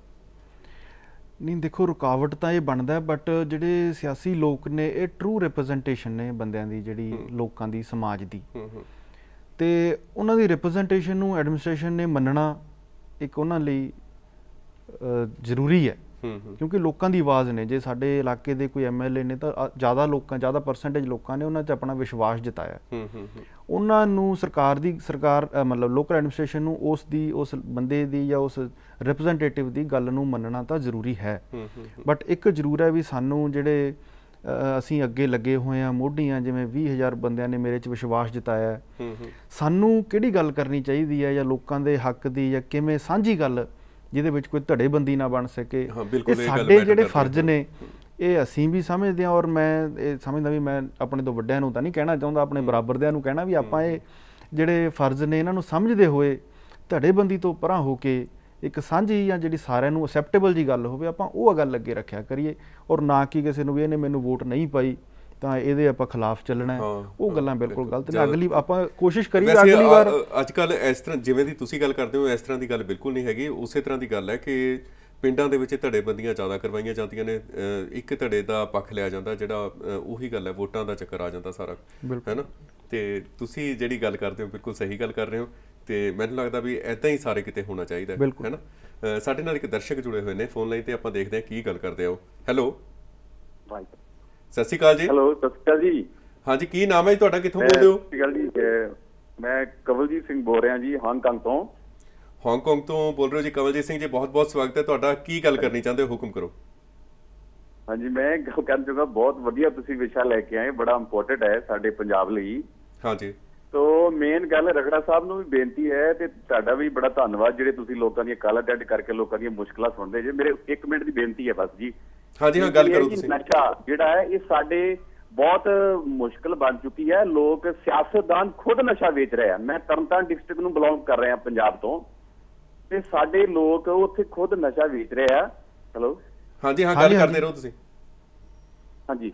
ਨਹੀਂ ਦੇਖੋ ਰੁਕਾਵਟ ਤਾਂ ਇਹ ਬਣਦਾ ਬਟ ਜਿਹੜੇ ਸਿਆਸੀ ਲੋਕ ਨੇ ਇਹ ਟਰੂ ਰਿਪਰੈਜ਼ੈਂਟੇਸ਼ਨ ਨੇ ਬੰਦਿਆਂ ਦੀ ਜਿਹੜੀ ਲੋਕਾਂ ਦੀ ਸਮਾਜ ਦੀ ਤੇ ਉਹਨਾਂ ਦੀ ਰਿਪਰੈਜ਼ੈਂਟੇਸ਼ਨ ਨੂੰ ਐਡਮਿਨਿਸਟ੍ਰੇਸ਼ਨ ਨੇ ਮੰਨਣਾ ਇੱਕ ਉਹਨਾਂ ਲਈ ਜ਼ਰੂਰੀ ਹੈ ਕਿਉਂਕਿ ਲੋਕਾਂ ਦੀ ਆਵਾਜ਼ ਨੇ ਜੇ ਸਾਡੇ ਇਲਾਕੇ ਦੇ ਕੋਈ ਐਮਐਲਏ ਨੇ ਤਾਂ ਜ਼ਿਆਦਾ ਲੋਕਾਂ ਜ਼ਿਆਦਾ ਪਰਸੈਂਟੇਜ ਲੋਕਾਂ ਨੇ ਉਹਨਾਂ 'ਚ ਆਪਣਾ ਵਿਸ਼ਵਾਸ ਜਤਾਇਆ ਉਹਨਾਂ ਨੂੰ ਸਰਕਾਰ ਦੀ ਸਰਕਾਰ ਮਤਲਬ ਲੋਕਲ ਐਡਮਿਨਿਸਟ੍ਰੇਸ਼ਨ ਨੂੰ ਉਸ ਦੀ ਉਸ ਬੰਦੇ ਦੀ ਜਾਂ ਉਸ ਰਿਪਰੈਜ਼ੈਂਟੇਟਿਵ ਦੀ ਗੱਲ ਨੂੰ ਮੰਨਣਾ ਤਾਂ ਜ਼ਰੂਰੀ ਹੈ ਬਟ ਇੱਕ ਜ਼ਰੂਰ ਹੈ ਵੀ ਸਾਨੂੰ ਜਿਹੜੇ ਅਸੀਂ ਅੱਗੇ ਲੱਗੇ ਹੋਏ ਆ ਮੋਢੀਆਂ ਜਿਵੇਂ 20000 ਬੰਦਿਆਂ ਨੇ ਮੇਰੇ 'ਚ ਵਿਸ਼ਵਾਸ ਜਤਾਇਆ ਸਾਨੂੰ ਕਿਹੜੀ ਗੱਲ ਕਰਨੀ ਚਾਹੀਦੀ ਹੈ ਜਾਂ ਲੋਕਾਂ ਦੇ ਹੱਕ ਦੀ ਜਾਂ ਕਿਵੇਂ ਸਾਂਝੀ ਗੱਲ ਜਿਹਦੇ ਵਿੱਚ ਕੋਈ ਧੜੇਬੰਦੀ ਨਾ ਬਣ ਸਕੇ ਇਹ ਸਾਡੇ ਜਿਹੜੇ ਫਰਜ਼ ਨੇ ਇਹ ਅਸੀਂ ਵੀ ਸਮਝਦੇ ਹਾਂ ਔਰ ਮੈਂ ਇਹ ਸਮਝਦਾ ਵੀ ਮੈਂ ਆਪਣੇ ਤੋਂ ਵੱਡਿਆਂ ਨੂੰ ਤਾਂ ਨਹੀਂ ਕਹਿਣਾ ਚਾਹੁੰਦਾ ਆਪਣੇ ਬਰਾਬਰਦਿਆਂ ਨੂੰ ਕਹਿਣਾ ਵੀ ਆਪਾਂ ਇਹ ਜਿਹੜੇ ਫਰਜ਼ ਨੇ ਇਹਨਾਂ ਨੂੰ ਸਮਝਦੇ ਹੋਏ ਧੜੇਬੰਦੀ ਤੋਂ ਪਰਾਂ ਹੋ ਕੇ ਇੱਕ ਸਾਂਝੀ ਜਾਂ ਜਿਹੜੀ ਸਾਰਿਆਂ ਨੂੰ ਅਸੈਪਟੇਬਲ ਜੀ ਗੱਲ ਹੋਵੇ ਆਪਾਂ ਉਹ ਗੱਲ ਅੱਗੇ ਰੱਖਿਆ ਕਰੀਏ ਔਰ ਨਾ ਕਿ ਕਿਸੇ ਨੂੰ ਵੀ ਇਹਨੇ ਮੈਨੂੰ ਵੋਟ ਨਹੀਂ ਪਾਈ ਤਾਂ ਇਹਦੇ ਆਪਾਂ ਖਿਲਾਫ ਚੱਲਣਾ ਉਹ ਗੱਲਾਂ ਬਿਲਕੁਲ ਗਲਤ ਨੇ ਅਗਲੀ ਆਪਾਂ ਕੋਸ਼ਿਸ਼ ਕਰੀ ਅਗਲੀ ਵਾਰ ਅੱਜ ਕੱਲ ਇਸ ਤਰ੍ਹਾਂ ਜਿਵੇਂ ਦੀ ਤੁਸੀਂ ਗੱਲ ਕਰਦੇ ਹੋ ਇਸ ਤਰ੍ਹਾਂ ਦੀ ਗੱਲ ਬਿਲਕੁਲ ਨਹੀਂ ਹੈਗੀ ਉਸੇ ਤਰ੍ਹਾਂ ਦੀ ਗੱਲ ਹੈ ਕਿ ਪਿੰਡਾਂ ਦੇ ਵਿੱਚ ਧੜੇਬੰਦੀਆਂ ਜ਼ਿਆਦਾ ਕਰਵਾਈਆਂ ਜਾਂਦੀਆਂ ਨੇ ਇੱਕ ਧੜੇ ਦਾ ਪੱਖ ਲਿਆ ਜਾਂਦਾ ਜਿਹੜਾ ਉਹੀ ਗੱਲ ਹੈ ਵੋਟਾਂ ਦਾ ਚੱਕਰ ਆ ਜਾਂਦਾ ਸਾਰਾ ਹੈਨਾ ਤੇ ਤੁਸੀਂ ਜਿਹੜੀ ਗੱਲ ਕਰਦੇ ਹੋ ਬਿਲਕੁਲ ਸਹੀ ਗੱਲ ਕਰ ਰਹੇ ਹੋ ਤੇ ਮੈਨੂੰ ਲੱਗਦਾ ਵੀ ਐਦਾਂ ਹੀ ਸਾਰੇ ਕਿਤੇ ਹੋਣਾ ਚਾਹੀਦਾ ਹੈਨਾ ਸਾਡੇ ਨਾਲ ਇੱਕ ਦਰਸ਼ਕ ਜੁੜੇ ਹੋਏ ਨੇ ਫੋਨ ਲਾਈਨ ਤੇ ਆਪਾਂ ਦੇਖਦੇ ਹਾਂ ਕੀ ਗੱਲ ਕਰਦੇ ਆ ਉਹ ਹੈਲੋ ਵਾਈਟ ਸਤਿ ਸ਼੍ਰੀ ਅਕਾਲ ਜੀ ਹੈਲੋ ਸਤਿ ਸ਼੍ਰੀ ਅਕਾਲ ਜੀ ਹਾਂਜੀ ਕੀ ਨਾਮ ਹੈ ਜੀ ਤੁਹਾਡਾ ਕਿੱਥੋਂ ਬੋਲਦੇ ਹੋ ਸਤਿ ਸ਼੍ਰੀ ਅਕਾਲ ਜੀ ਮੈਂ ਕਵਲਜੀਤ ਸਿੰਘ ਬੋਲ ਰਿਹਾ ਜੀ ਹਾਂਗਕਾਂਗ ਤੋਂ ਹਾਂਗਕਾਂਗ ਤੋਂ ਬੋਲ ਰਹੇ ਹੋ ਜੀ ਕਵਲਜੀਤ ਸਿੰਘ ਜੀ ਬਹੁਤ-ਬਹੁਤ ਸਵਾਗਤ ਹੈ ਤੁਹਾਡਾ ਕੀ ਗੱਲ ਕਰਨੀ ਚਾਹੁੰਦੇ ਹੋ ਹੁਕਮ ਕਰੋ ਹਾਂਜੀ ਮੈਂ ਗੱਲ ਕਰਨ ਚਾਹੁੰਦਾ ਬਹੁਤ ਵਧੀਆ ਤੁਸੀਂ ਵਿਸ਼ਾ ਲੈ ਕੇ ਆਏ ਬੜਾ ਇੰਪੋਰਟੈਂਟ ਹੈ ਸਾਡੇ ਪੰਜਾਬ ਲਈ ਹਾਂਜੀ ਤੋ ਮੇਨ ਗੱਲ ਰਗੜਾ ਸਾਹਿਬ ਨੂੰ ਵੀ ਬੇਨਤੀ ਹੈ ਤੇ ਤੁਹਾਡਾ ਵੀ ਬੜਾ ਧੰਨਵਾਦ ਜਿਹੜੇ ਤੁਸੀਂ ਲੋਕਾਂ ਦੀਆਂ ਕਾਲ ਅਟੈਂਡ ਕਰਕੇ ਲੋਕਾਂ ਦੀਆਂ ਮੁਸ਼ਕਲਾਂ ਸੁਣਦੇ ਜੇ ਮੇਰੇ 1 ਮਿੰਟ ਦੀ ਬੇਨਤੀ ਹੈ ਬਸ ਜੀ ਹਾਂਜੀ ਹਾਂ ਗੱਲ ਕਰੋ ਤੁਸੀਂ ਨਸ਼ਾ ਜਿਹੜਾ ਹੈ ਇਹ ਸਾਡੇ ਬਹੁਤ ਮੁਸ਼ਕਲ ਬਣ ਚੁੱਕੀ ਹੈ ਲੋਕ ਸਿਆਸਤਦਾਨ ਖੁਦ ਨਸ਼ਾ ਵੇਚ ਰਹੇ ਆ ਮੈਂ ਤਰਨਤਾਰਨ ਡਿਸਟ੍ਰਿਕਟ ਨੂੰ ਬਿਲੋਂਗ ਕਰ ਰਿਹਾ ਪੰਜਾਬ ਤੋਂ ਤੇ ਸਾਡੇ ਲੋਕ ਉੱਥੇ ਖੁਦ ਨਸ਼ਾ ਵੇਚ ਰਹੇ ਆ ਹਲੋ ਹਾਂਜੀ ਹਾਂ ਗੱਲ ਕਰਦੇ ਰਹੋ ਤੁਸੀਂ ਹਾਂਜੀ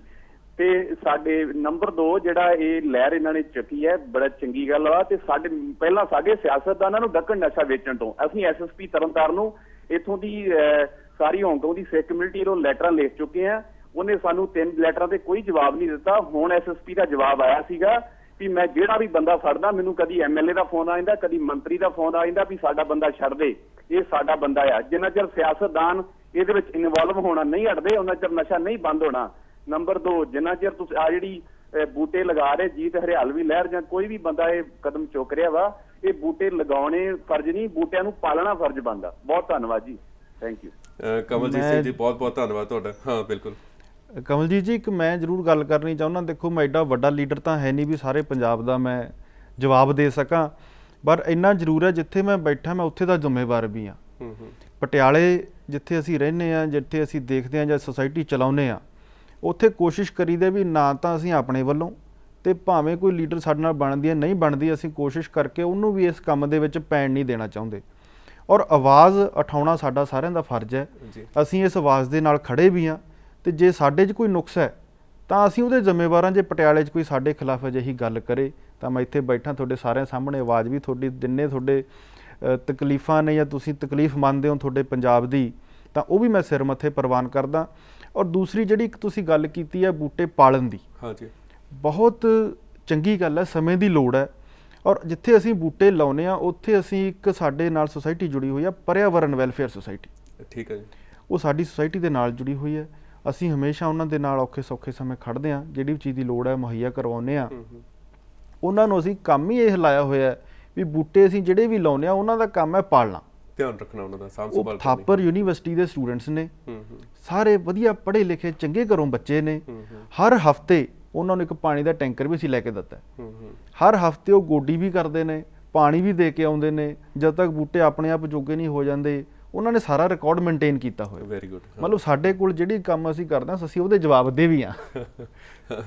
ਤੇ ਸਾਡੇ ਨੰਬਰ 2 ਜਿਹੜਾ ਇਹ ਲਹਿਰ ਇਹਨਾਂ ਨੇ ਚੱਕੀ ਹੈ ਬੜਾ ਚੰਗੀ ਗੱਲ ਆ ਤੇ ਸਾਡੇ ਪਹਿਲਾਂ ਸਾਡੇ ਸਿਆਸਤਦਾਨਾਂ ਨੂੰ ਡੱਕਣ ਨਸ਼ਾ ਵੇਚਣ ਤੋਂ ਅਸੀਂ ਐਸਐਸਪੀ ਤਰਨਤਾਰਨ ਨੂੰ ਇਥੋਂ ਦੀ ਸਾਰੀ ਹੌਂਗਕੌਂਗ ਦੀ ਸਿੱਖ ਕਮਿਊਨਿਟੀ ਨੂੰ ਲੈਟਰਾਂ ਲਿਖ ਚੁੱਕੇ ਆ ਉਹਨੇ ਸਾਨੂੰ ਤਿੰਨ ਲੈਟਰਾਂ ਤੇ ਕੋਈ ਜਵਾਬ ਨਹੀਂ ਦਿੱਤਾ ਹੁਣ ਐਸਐਸਪੀ ਦਾ ਜਵਾਬ ਆਇਆ ਸੀਗਾ ਵੀ ਮੈਂ ਜਿਹੜਾ ਵੀ ਬੰਦਾ ਫੜਦਾ ਮੈਨੂੰ ਕਦੀ ਐਮਐਲਏ ਦਾ ਫੋਨ ਆ ਜਾਂਦਾ ਕਦੀ ਮੰਤਰੀ ਦਾ ਫੋਨ ਆ ਜਾਂਦਾ ਵੀ ਸਾਡਾ ਬੰਦਾ ਛੱਡ ਦੇ ਇਹ ਸਾਡਾ ਬੰਦਾ ਆ ਜਿੰਨਾ ਚਿਰ ਸਿਆਸਤਦਾਨ ਇਹਦੇ ਵਿੱਚ ਇਨਵੋਲਵ ਹੋਣਾ ਨਹੀਂ ਹਟਦੇ ਉਹਨਾਂ ਚਿਰ ਨਸ਼ਾ ਨਹੀਂ ਬੰਦ ਹੋਣਾ ਨੰਬਰ 2 ਜਿੰਨਾ ਚਿਰ ਤੁਸੀਂ ਆ ਜਿਹੜੀ ਬੂਟੇ ਲਗਾ ਰਹੇ ਜੀਤ ਹਰਿਆਲਵੀ ਲਹਿਰ ਜਾਂ ਕੋਈ ਵੀ ਬੰਦਾ ਇਹ ਕਦਮ ਚੁੱਕ ਰਿਹਾ ਵਾ ਇਹ ਬੂਟੇ ਲਗਾਉਣੇ ਫਰਜ਼ ਨਹੀਂ ਬੂਟਿਆਂ ਨੂੰ ਪਾਲਣਾ ਫਰਜ਼ ਬੰਦਾ ਬਹੁਤ ਧੰਨਵਾਦ ਜੀ ਥੈਂਕ ਯੂ ਕਮਲਜੀਤ ਸਿੰਘ ਜੀ ਬਹੁਤ ਬਹੁਤ ਧੰਨਵਾਦ ਤੁਹਾਡਾ ਹਾਂ ਬਿਲਕੁਲ ਕਮਲਜੀਤ ਜੀ ਇੱਕ ਮੈਂ ਜ਼ਰੂਰ ਗੱਲ ਕਰਨੀ ਚਾਹੁੰਦਾ ਦੇਖੋ ਮੈਂ ਐਡਾ ਵੱਡਾ ਲੀਡਰ ਤਾਂ ਹੈ ਨਹੀਂ ਵੀ ਸਾਰੇ ਪੰਜਾਬ ਦਾ ਮੈਂ ਜਵਾਬ ਦੇ ਸਕਾਂ ਪਰ ਇੰਨਾ ਜ਼ਰੂਰ ਹੈ ਜਿੱਥੇ ਮੈਂ ਬੈਠਾ ਮੈਂ ਉੱਥੇ ਦਾ ਜ਼ਿੰਮੇਵਾਰ ਵੀ ਆ ਪਟਿਆਲੇ ਜਿੱਥੇ ਅਸੀਂ ਰਹਿੰਦੇ ਆ ਜਿੱਥੇ ਅਸੀਂ ਦੇਖਦੇ ਆ ਜਾਂ ਸੋਸਾਇਟੀ ਚਲਾਉਂਦੇ ਆ ਉੱਥੇ ਕੋਸ਼ਿਸ਼ ਕਰੀਦੇ ਵੀ ਨਾ ਤਾਂ ਅਸੀਂ ਆਪਣੇ ਵੱਲੋਂ ਤੇ ਭਾਵੇਂ ਕੋਈ ਲੀਡਰ ਸਾਡੇ ਨਾਲ ਬਣਦੀ ਹੈ ਨਹੀਂ ਬਣਦੀ ਅਸੀਂ ਕੋਸ਼ਿਸ਼ ਕਰਕੇ ਉਹਨੂੰ ਵੀ ਇਸ ਕੰਮ ਦੇ ਵਿੱਚ ਪੈਣ ਨਹੀਂ ਦੇਣਾ ਚਾਹੁੰਦੇ ਔਰ ਆਵਾਜ਼ ਉਠਾਉਣਾ ਸਾਡਾ ਸਾਰਿਆਂ ਦਾ ਫਰਜ਼ ਹੈ ਅਸੀਂ ਇਸ ਆਵਾਜ਼ ਦੇ ਨਾਲ ਖੜੇ ਵੀ ਆ ਤੇ ਜੇ ਸਾਡੇ 'ਚ ਕੋਈ ਨੁਕਸ ਹੈ ਤਾਂ ਅਸੀਂ ਉਹਦੇ ਜ਼ਿੰਮੇਵਾਰਾਂ ਜੇ ਪਟਿਆਲੇ 'ਚ ਕੋਈ ਸਾਡੇ ਖਿਲਾਫ ਅਜਿਹੀ ਗੱਲ ਕਰੇ ਤਾਂ ਮੈਂ ਇੱਥੇ ਬੈਠਾ ਤੁਹਾਡੇ ਸਾਰਿਆਂ ਸਾਹਮਣੇ ਆਵਾਜ਼ ਵੀ ਤੁਹਾਡੀ ਜਿੰਨੇ ਤੁਹਾਡੇ ਤਕਲੀਫਾਂ ਨੇ ਜਾਂ ਤੁਸੀਂ ਤਕਲੀਫ ਮੰਨਦੇ ਹੋ ਤੁਹਾਡੇ ਪੰਜਾਬ ਦੀ ਤਾਂ ਉਹ ਵੀ ਮੈਂ ਸਿਰ ਮੱਥੇ ਪ੍ਰਵਾਨ ਕਰਦਾ ਔਰ ਦੂਸਰੀ ਜਿਹੜੀ ਤੁਸੀਂ ਗੱਲ ਕੀਤੀ ਹੈ ਬੂਟੇ ਪਾਲਣ ਦੀ ਹਾਂਜੀ ਬਹੁਤ ਚੰਗੀ ਗੱਲ ਹੈ ਸਮੇਂ ਦੀ ਲੋੜ ਹੈ ਔਰ ਜਿੱਥੇ ਅਸੀਂ ਬੂਟੇ ਲਾਉਨੇ ਆ ਉੱਥੇ ਅਸੀਂ ਇੱਕ ਸਾਡੇ ਨਾਲ ਸੋਸਾਇਟੀ ਜੁੜੀ ਹੋਈ ਆ ਪਰਿਆਵਰਣ ਵੈਲਫੇਅਰ ਸੋਸਾਇਟੀ ਠੀਕ ਹੈ ਜੀ ਉਹ ਸਾਡੀ ਸੋਸਾਇਟੀ ਦੇ ਨਾਲ ਜੁੜੀ ਹੋਈ ਹੈ ਅਸੀਂ ਹਮੇਸ਼ਾ ਉਹਨਾਂ ਦੇ ਨਾਲ ਔਖੇ ਸੌਖੇ ਸਮੇਂ ਖੜਦੇ ਆ ਜਿਹੜੀ ਵੀ ਚੀਜ਼ ਦੀ ਲੋੜ ਹੈ ਮੁਹੱਈਆ ਕਰਵਾਉਨੇ ਆ ਉਹਨਾਂ ਨੂੰ ਅਸੀਂ ਕੰਮ ਹੀ ਇਹ ਲਾਇਆ ਹੋਇਆ ਹੈ ਵੀ ਬੂਟੇ ਅਸੀਂ ਜਿਹੜੇ ਵੀ ਲਾਉਨੇ ਆ ਉਹਨਾਂ ਦਾ ਕੰਮ ਹੈ ਪਾਲਣਾ ਧਿਆਨ ਰੱਖਣਾ ਉਹਨਾਂ ਦਾ ਸਾਂਭ ਸੰਭਾਲ ਕਰਨੀ ਥਾਪਰ ਯੂਨੀਵਰਸਿਟੀ ਦੇ ਸਟੂਡੈਂਟਸ ਨੇ ਸਾਰੇ ਵਧੀਆ ਪੜ੍ਹੇ ਲਿਖੇ ਚੰਗੇ ਘਰੋਂ ਬੱਚੇ ਨੇ ਹਰ ਹਫਤੇ ਉਹਨਾਂ ਨੂੰ ਇੱਕ ਪਾਣੀ ਦਾ ਟੈਂਕਰ ਵੀ ਅਸੀਂ ਲੈ ਕੇ ਦਿੱਤਾ ਹਰ ਹਫਤੇ ਉਹ ਗੋਡੀ ਵੀ ਕਰਦੇ ਨੇ ਪਾਣੀ ਵੀ ਦੇ ਕੇ ਆਉਂਦੇ ਨੇ ਜਦ ਤੱਕ ਬੂਟੇ ਆਪਣੇ ਆਪ ਜੋਗੇ ਨਹੀਂ ਹੋ ਜਾਂਦੇ ਉਹਨਾਂ ਨੇ ਸਾਰਾ ਰਿਕਾਰਡ ਮੇਨਟੇਨ ਕੀਤਾ ਹੋਇਆ ਵੈਰੀ ਗੁੱਡ ਮਤਲਬ ਸਾਡੇ ਕੋਲ ਜਿਹੜੀ ਕੰਮ ਅਸੀਂ ਕਰਦੇ ਹਾਂ ਅਸੀਂ ਉਹਦੇ ਜਵਾਬ ਦੇ ਵੀ ਆ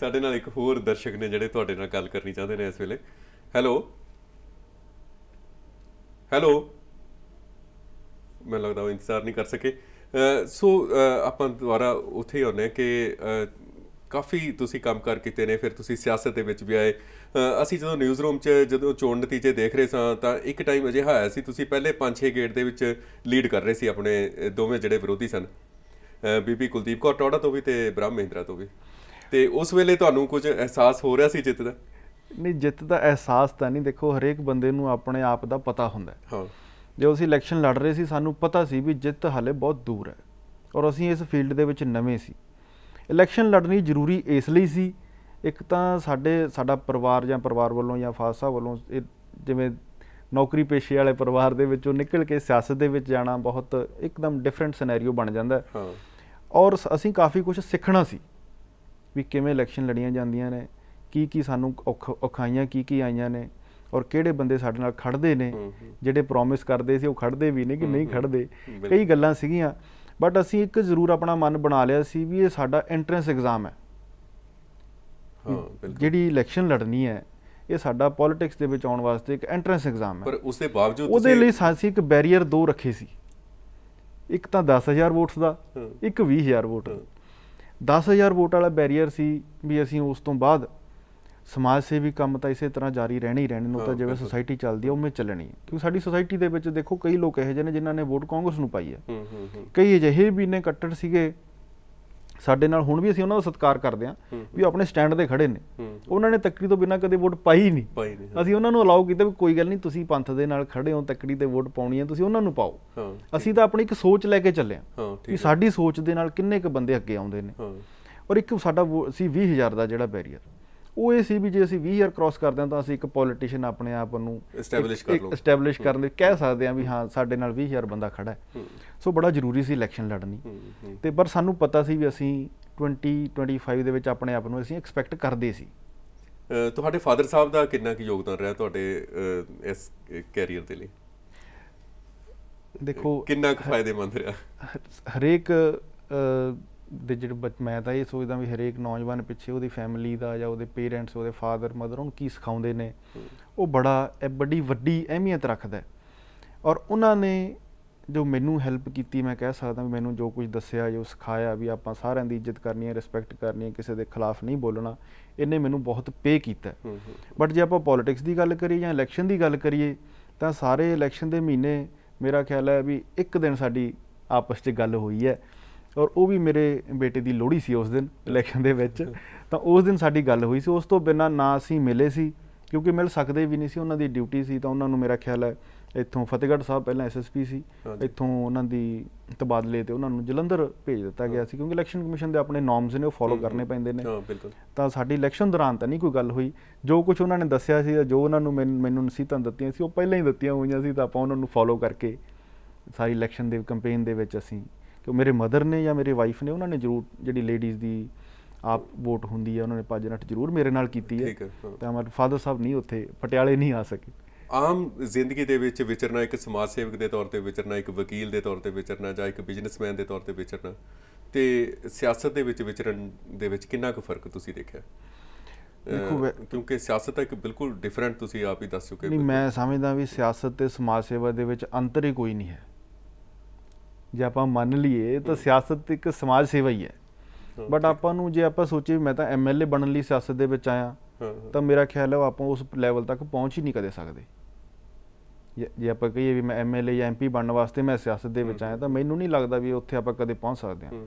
ਸਾਡੇ ਨਾਲ ਇੱਕ ਹੋਰ ਦਰਸ਼ਕ ਨੇ ਜਿਹੜੇ ਤੁਹਾਡੇ ਨਾਲ ਗੱਲ ਕਰਨੀ ਚਾਹੁੰਦੇ ਨੇ ਇਸ ਵੇਲੇ ਹੈਲੋ ਹੈਲੋ ਮੈਨੂੰ ਲੱਗਦਾ ਉਹ ਇੰਤਜ਼ਾਰ ਨਹੀਂ ਕਰ ਸਕੇ ਸੋ ਆਪਾਂ ਦੁਬਾਰਾ ਉੱਥੇ ਹੀ ਹੁੰਨੇ ਕਿ ਕਾਫੀ ਤੁਸੀਂ ਕੰਮ ਕਰ ਕੀਤੇ ਨੇ ਫਿਰ ਤੁਸੀਂ ਸਿਆਸਤ ਦੇ ਵਿੱਚ ਵੀ ਆਏ ਅਸੀਂ ਜਦੋਂ ਨਿਊਜ਼ ਰੂਮ 'ਚ ਜਦੋਂ ਚੋਣ ਨਤੀਜੇ ਦੇਖ ਰਹੇ ਸਾਂ ਤਾਂ ਇੱਕ ਟਾਈਮ ਅਜਿਹਾ ਆਇਆ ਸੀ ਤੁਸੀਂ ਪਹਿਲੇ 5-6 ਗੇਟ ਦੇ ਵਿੱਚ ਲੀਡ ਕਰ ਰਹੇ ਸੀ ਆਪਣੇ ਦੋਵੇਂ ਜਿਹੜੇ ਵਿਰੋਧੀ ਸਨ ਬੀਬੀ ਕੁਲਦੀਪ ਕੌਰ ਟੋੜਾ ਤੋਂ ਵੀ ਤੇ ਬ੍ਰਹਮ ਮਹਿੰਦਰਾ ਤੋਂ ਵੀ ਤੇ ਉਸ ਵੇਲੇ ਤੁਹਾਨੂੰ ਕੁਝ ਅਹਿਸਾਸ ਹੋ ਰਿਹਾ ਸੀ ਜਿੱਤ ਦਾ ਨਹੀਂ ਜਿੱਤ ਦਾ ਅਹਿਸਾਸ ਤਾਂ ਨਹੀਂ ਦੇਖੋ ਹਰੇਕ ਬੰਦੇ ਨੂੰ ਆਪਣੇ ਆਪ ਦਾ ਪਤਾ ਹੁੰਦਾ ਹਾਂ ਜੇ ਅਸੀਂ ਇਲੈਕਸ਼ਨ ਲੜ ਰਹੇ ਸੀ ਸਾਨੂੰ ਪਤਾ ਸੀ ਵੀ ਜਿੱਤ ਹਲੇ ਬਹੁਤ ਦੂਰ ਹੈ ਔਰ ਅਸੀਂ ਇਸ ਫੀਲਡ ਦੇ ਵਿੱਚ ਨਵੇਂ ਸੀ ਇਲੈਕਸ਼ਨ ਲੜਨੀ ਜ਼ਰੂਰੀ ਇਸ ਲਈ ਸੀ ਇੱਕ ਤਾਂ ਸਾਡੇ ਸਾਡਾ ਪਰਿਵਾਰ ਜਾਂ ਪਰਿਵਾਰ ਵੱਲੋਂ ਜਾਂ ਫਾਸਾ ਵੱਲੋਂ ਇਹ ਜਿਵੇਂ ਨੌਕਰੀ ਪੇਸ਼ੇ ਵਾਲੇ ਪਰਿਵਾਰ ਦੇ ਵਿੱਚੋਂ ਨਿਕਲ ਕੇ ਸਿਆਸਤ ਦੇ ਵਿੱਚ ਜਾਣਾ ਬਹੁਤ ਇੱਕਦਮ ਡਿਫਰੈਂਟ ਸਿਨੈਰੀਓ ਬਣ ਜਾਂਦਾ ਹੈ ਹਾਂ ਔਰ ਅਸੀਂ ਕਾਫੀ ਕੁਝ ਸਿੱਖਣਾ ਸੀ ਵੀ ਕਿਵੇਂ ਇਲੈਕਸ਼ਨ ਲੜੀਆਂ ਜਾਂਦੀਆਂ ਨੇ ਕੀ ਕੀ ਸਾਨੂੰ ਔਖਾਈਆਂ ਕੀ ਕੀ ਆਈਆਂ ਨੇ ਔਰ ਕਿਹੜੇ ਬੰਦੇ ਸਾਡੇ ਨਾਲ ਖੜਦੇ ਨੇ ਜਿਹੜੇ ਪ੍ਰੋਮਿਸ ਕਰਦੇ ਸੀ ਉਹ ਖੜਦੇ ਵੀ ਨੇ ਕਿ ਨਹੀਂ ਖੜਦੇ ਕਈ ਗੱਲਾਂ ਸੀਗੀਆਂ ਬਟ ਅਸੀਂ ਇੱਕ ਜ਼ਰੂਰ ਆਪਣਾ ਮਨ ਬਣਾ ਲਿਆ ਸੀ ਵੀ ਇਹ ਸਾਡਾ ਐਂਟਰੈਂਸ ਐਗਜ਼ਾਮ ਹੈ ਹਾਂ ਜਿਹੜੀ ਇਲੈਕਸ਼ਨ ਲੜਨੀ ਹੈ ਇਹ ਸਾਡਾ ਪੋਲਿਟਿਕਸ ਦੇ ਵਿੱਚ ਆਉਣ ਵਾਸਤੇ ਇੱਕ ਐਂਟਰੈਂਸ ਐਗਜ਼ਾਮ ਹੈ ਪਰ ਉਸ ਦੇ ਬਾਵਜੂਦ ਉਹਦੇ ਲਈ ਸਾਸੀ ਇੱਕ ਬੈਰੀਅਰ ਦੋ ਰੱਖੇ ਸੀ ਇੱਕ ਤਾਂ 10000 ਵੋਟਸ ਦਾ ਇੱਕ 20000 ਵੋਟ 10000 ਵੋਟ ਵਾਲਾ ਬੈਰੀਅਰ ਸੀ ਵੀ ਅਸੀਂ ਉਸ ਤੋਂ ਬਾਅਦ ਸਮਾਜ ਸੇਵੀ ਕੰਮ ਤਾਂ ਇਸੇ ਤਰ੍ਹਾਂ ਜਾਰੀ ਰਹਿਣੀ ਹੀ ਨੂੰ ਤਾਂ ਜਿਵੇਂ ਸੋਸਾਇਟੀ ਚੱਲਦੀ ਹੈ ਉਵੇਂ ਚੱਲਣੀ ਹੈ ਕਿਉਂ ਸਾਡੀ ਸੋਸਾਇਟੀ ਦੇ ਵਿੱਚ ਦੇਖੋ ਕਈ ਲੋਕ ਇਹੋ ਜਿਹੇ ਨੇ ਜਿਨ੍ਹਾਂ ਨੇ ਵੋਟ ਕਾਂਗਰਸ ਨੂੰ ਪਾਈ ਹੈ ਕਈ ਅਜਿਹੇ ਵੀ ਨੇ ਕੱਟੜ ਸੀਗੇ ਸਾਡੇ ਨਾਲ ਹੁਣ ਵੀ ਅਸੀਂ ਉਹਨਾਂ ਦਾ ਸਤਿਕਾਰ ਕਰਦੇ ਆਂ ਵੀ ਆਪਣੇ ਸਟੈਂਡ ਦੇ ਖੜੇ ਨੇ ਉਹਨਾਂ ਨੇ ਤੱਕੜੀ ਤੋਂ ਬਿਨਾਂ ਕਦੇ ਵੋਟ ਪਾਈ ਨਹੀਂ ਅਸੀਂ ਉਹਨਾਂ ਨੂੰ ਅਲਾਉ ਕੀਤਾ ਵੀ ਕੋਈ ਗੱਲ ਨਹੀਂ ਤੁਸੀਂ ਪੰਥ ਦੇ ਨਾਲ ਖੜੇ ਹੋ ਤੱਕੜੀ ਤੇ ਵੋਟ ਪਾਉਣੀ ਹੈ ਤੁਸੀਂ ਉਹਨਾਂ ਨੂੰ ਪਾਓ ਅਸੀਂ ਤਾਂ ਆਪਣੀ ਇੱਕ ਸੋਚ ਲੈ ਕੇ ਚੱਲੇ ਆਂ ਵੀ ਸਾਡੀ ਸੋਚ ਦੇ ਨਾਲ ਕਿੰਨੇ ਕੁ ਬੰਦੇ ਅੱਗੇ ਆਉਂਦੇ ਨੇ ਔਰ ਇੱਕ ਸਾਡਾ ਸੀ 20000 ਦਾ ਜਿਹੜਾ ਬੈਰੀਅਰ ਉਹ ਇਹ ਸੀ ਵੀ ਜੇ ਅਸੀਂ 20000 ਕ੍ਰਾਸ ਕਰਦੇ ਹਾਂ ਤਾਂ ਅਸੀਂ ਇੱਕ ਪੋਲੀਟੀਸ਼ੀਅਨ ਆਪਣੇ ਆਪ ਨੂੰ ਐਸਟੈਬਲਿਸ਼ ਕਰ ਲਓ ਐਸਟੈਬਲਿਸ਼ ਕਰਨ ਦੇ ਕਹਿ ਸਕਦੇ ਹਾਂ ਵੀ ਹਾਂ ਸਾਡੇ ਨਾਲ 20000 ਬੰਦਾ ਖੜਾ ਹੈ ਸੋ ਬੜਾ ਜ਼ਰੂਰੀ ਸੀ ਇਲੈਕਸ਼ਨ ਲੜਨੀ ਤੇ ਪਰ ਸਾਨੂੰ ਪਤਾ ਸੀ ਵੀ ਅਸੀਂ 2025 ਦੇ ਵਿੱਚ ਆਪਣੇ ਆਪ ਨੂੰ ਅਸੀਂ ਐਕਸਪੈਕਟ ਕਰਦੇ ਸੀ ਤੁਹਾਡੇ ਫਾਦਰ ਸਾਹਿਬ ਦਾ ਕਿੰਨਾ ਕੀ ਯੋਗਦਾਨ ਰਿਹਾ ਤੁਹਾਡੇ ਇਸ ਕੈਰੀਅਰ ਦੇ ਲਈ ਦੇਖੋ ਕਿੰਨਾ ਕੁ ਫਾਇਦੇਮੰਦ ਰਿਹਾ ਹਰੇਕ ਦੇ ਜਿਹੜੇ ਮੈਂ ਤਾਂ ਇਹ ਸੋਚਦਾ ਵੀ ਹਰੇਕ ਨੌਜਵਾਨ ਪਿੱਛੇ ਉਹਦੀ ਫੈਮਿਲੀ ਦਾ ਜਾਂ ਉਹਦੇ ਪੇਰੈਂਟਸ ਉਹਦੇ ਫਾਦਰ ਮਦਰ ਉਹਨੂੰ ਕੀ ਸਿਖਾਉਂਦੇ ਨੇ ਉਹ ਬੜਾ ਬੜੀ ਵੱਡੀ ਅਹਿਮੀਅਤ ਰੱਖਦਾ ਔਰ ਉਹਨਾਂ ਨੇ ਜੋ ਮੈਨੂੰ ਹੈਲਪ ਕੀਤੀ ਮੈਂ ਕਹਿ ਸਕਦਾ ਵੀ ਮੈਨੂੰ ਜੋ ਕੁਝ ਦੱਸਿਆ ਜੋ ਸਿਖਾਇਆ ਵੀ ਆਪਾਂ ਸਾਰਿਆਂ ਦੀ ਇੱਜ਼ਤ ਕਰਨੀ ਹੈ ਰਿਸਪੈਕਟ ਕਰਨੀ ਹੈ ਕਿਸੇ ਦੇ ਖਿਲਾਫ ਨਹੀਂ ਬੋਲਣਾ ਇਹਨੇ ਮੈਨੂੰ ਬਹੁਤ ਪੇ ਕੀਤਾ ਬਟ ਜੇ ਆਪਾਂ ਪੋਲਿਟਿਕਸ ਦੀ ਗੱਲ ਕਰੀਏ ਜਾਂ ਇਲੈਕਸ਼ਨ ਦੀ ਗੱਲ ਕਰੀਏ ਤਾਂ ਸਾਰੇ ਇਲੈਕਸ਼ਨ ਦੇ ਮਹੀਨੇ ਮੇਰਾ ਖਿਆਲ ਹੈ ਵੀ ਇੱਕ ਦਿਨ ਸਾਡੀ ਆਪਸ 'ਚ ਗੱਲ ਹੋਈ ਹੈ ਔਰ ਉਹ ਵੀ ਮੇਰੇ ਬੇਟੇ ਦੀ ਲੋਹੜੀ ਸੀ ਉਸ ਦਿਨ ਇਲੈਕਸ਼ਨ ਦੇ ਵਿੱਚ ਤਾਂ ਉਸ ਦਿਨ ਸਾਡੀ ਗੱਲ ਹੋਈ ਸੀ ਉਸ ਤੋਂ ਬਿਨਾ ਨਾ ਅਸੀਂ ਮਿਲੇ ਸੀ ਕਿਉਂਕਿ ਮਿਲ ਸਕਦੇ ਵੀ ਨਹੀਂ ਸੀ ਉਹਨਾਂ ਦੀ ਡਿਊਟੀ ਸੀ ਤਾਂ ਉਹਨਾਂ ਨੂੰ ਮੇਰਾ ਖਿਆਲ ਹੈ ਇੱਥੋਂ ਫਤਿਹਗੜ੍ਹ ਸਾਹਿਬ ਪਹਿਲਾਂ ਐਸਐਸਪੀ ਸੀ ਇੱਥੋਂ ਉਹਨਾਂ ਦੀ ਤਬਾਦਲੇ ਤੇ ਉਹਨਾਂ ਨੂੰ ਜਲੰਧਰ ਭੇਜ ਦਿੱਤਾ ਗਿਆ ਸੀ ਕਿਉਂਕਿ ਇਲੈਕਸ਼ਨ ਕਮਿਸ਼ਨ ਦੇ ਆਪਣੇ ਨਾਰਮਸ ਨੇ ਉਹ ਫੋਲੋ ਕਰਨੇ ਪੈਂਦੇ ਨੇ ਤਾਂ ਸਾਡੀ ਇਲੈਕਸ਼ਨ ਦੌਰਾਨ ਤਾਂ ਨਹੀਂ ਕੋਈ ਗੱਲ ਹੋਈ ਜੋ ਕੁਝ ਉਹਨਾਂ ਨੇ ਦੱਸਿਆ ਸੀ ਜੋ ਉਹਨਾਂ ਨੂੰ ਮੈਨੂੰ ਨਸੀਤਾਂ ਦਿੱਤੀਆਂ ਸੀ ਉਹ ਪਹਿਲਾਂ ਹੀ ਦਿੱਤੀਆਂ ਹੋਈਆਂ ਸੀ ਤਾਂ ਆਪਾਂ ਉਹਨਾਂ ਨੂੰ ਫੋਲੋ ਕਰਕੇ ਸਾਰੀ ਇਲੈਕਸ਼ਨ ਦੇ ਕੈਂਪੇਨ ਦੇ ਵਿੱਚ ਅਸੀਂ ਕਿ ਮੇਰੇ ਮਦਰ ਨੇ ਜਾਂ ਮੇਰੇ ਵਾਈਫ ਨੇ ਉਹਨਾਂ ਨੇ ਜ਼ਰੂਰ ਜਿਹੜੀ ਲੇਡੀਜ਼ ਦੀ ਆਪ ਵੋਟ ਹੁੰਦੀ ਹੈ ਉਹਨਾਂ ਨੇ ਭੱਜ ਨੱਠ ਜ਼ਰੂਰ ਮੇਰੇ ਨਾਲ ਕੀਤੀ ਹੈ ਤਾਂ ਮੇਰੇ ਫਾਦਰ ਸਾਹਿਬ ਨਹੀਂ ਉੱਥੇ ਪਟਿਆਲੇ ਨਹੀਂ ਆ ਸਕੇ ਆਮ ਜ਼ਿੰਦਗੀ ਦੇ ਵਿੱਚ ਵਿਚਰਨਾ ਇੱਕ ਸਮਾਜ ਸੇਵਕ ਦੇ ਤੌਰ ਤੇ ਵਿਚਰਨਾ ਇੱਕ ਵਕੀਲ ਦੇ ਤੌਰ ਤੇ ਵਿਚਰਨਾ ਜਾਂ ਇੱਕ ਬਿਜ਼ਨਸਮੈਨ ਦੇ ਤੌਰ ਤੇ ਵਿਚਰਨਾ ਤੇ ਸਿਆਸਤ ਦੇ ਵਿੱਚ ਵਿਚਰਨ ਦੇ ਵਿੱਚ ਕਿੰਨਾ ਕੁ ਫਰਕ ਤੁਸੀਂ ਦੇਖਿਆ ਦੇਖੋ ਕਿਉਂਕਿ ਸਿਆਸਤ ਇੱਕ ਬਿਲਕੁਲ ਡਿਫਰੈਂਟ ਤੁਸੀਂ ਆਪ ਹੀ ਦੱਸ ਚੁੱਕੇ ਹੋ ਨਹੀਂ ਮੈਂ ਸਮਝਦਾ ਵੀ ਸਿਆਸਤ ਤੇ ਸਮਾਜ ਸੇਵਾ ਦੇ ਵਿੱਚ ਅੰਤਰ ਹੀ ਕੋਈ ਨਹੀਂ ਹੈ ਜੇ ਆਪਾਂ ਮੰਨ ਲਈਏ ਤਾਂ ਸਿਆਸਤ ਇੱਕ ਸਮਾਜ ਸੇਵਾ ਹੀ ਹੈ ਬਟ ਆਪਾਂ ਨੂੰ ਜੇ ਆਪਾਂ ਸੋਚੀ ਮੈਂ ਤਾਂ ਐਮਐਲਏ ਬਣਨ ਲਈ ਸਿਆਸਤ ਦੇ ਵਿੱਚ ਆਇਆ ਤਾਂ ਮੇਰਾ ਖਿਆਲ ਹੈ ਆਪਾਂ ਉਸ ਲੈਵਲ ਤੱਕ ਪਹੁੰਚ ਹੀ ਨਹੀਂ ਕਦੇ ਸਕਦੇ ਜੇ ਆਪਾਂ ਕਹੀਏ ਵੀ ਮੈਂ ਐਮਐਲਏ ਜਾਂ ਐਮਪੀ ਬਣਨ ਵਾਸਤੇ ਮੈਂ ਸਿਆਸਤ ਦੇ ਵਿੱਚ ਆਇਆ ਤਾਂ ਮੈਨੂੰ ਨਹੀਂ ਲੱਗਦਾ ਵੀ ਉੱਥੇ ਆਪਾਂ ਕਦੇ ਪਹੁੰਚ ਸਕਦੇ ਹਾਂ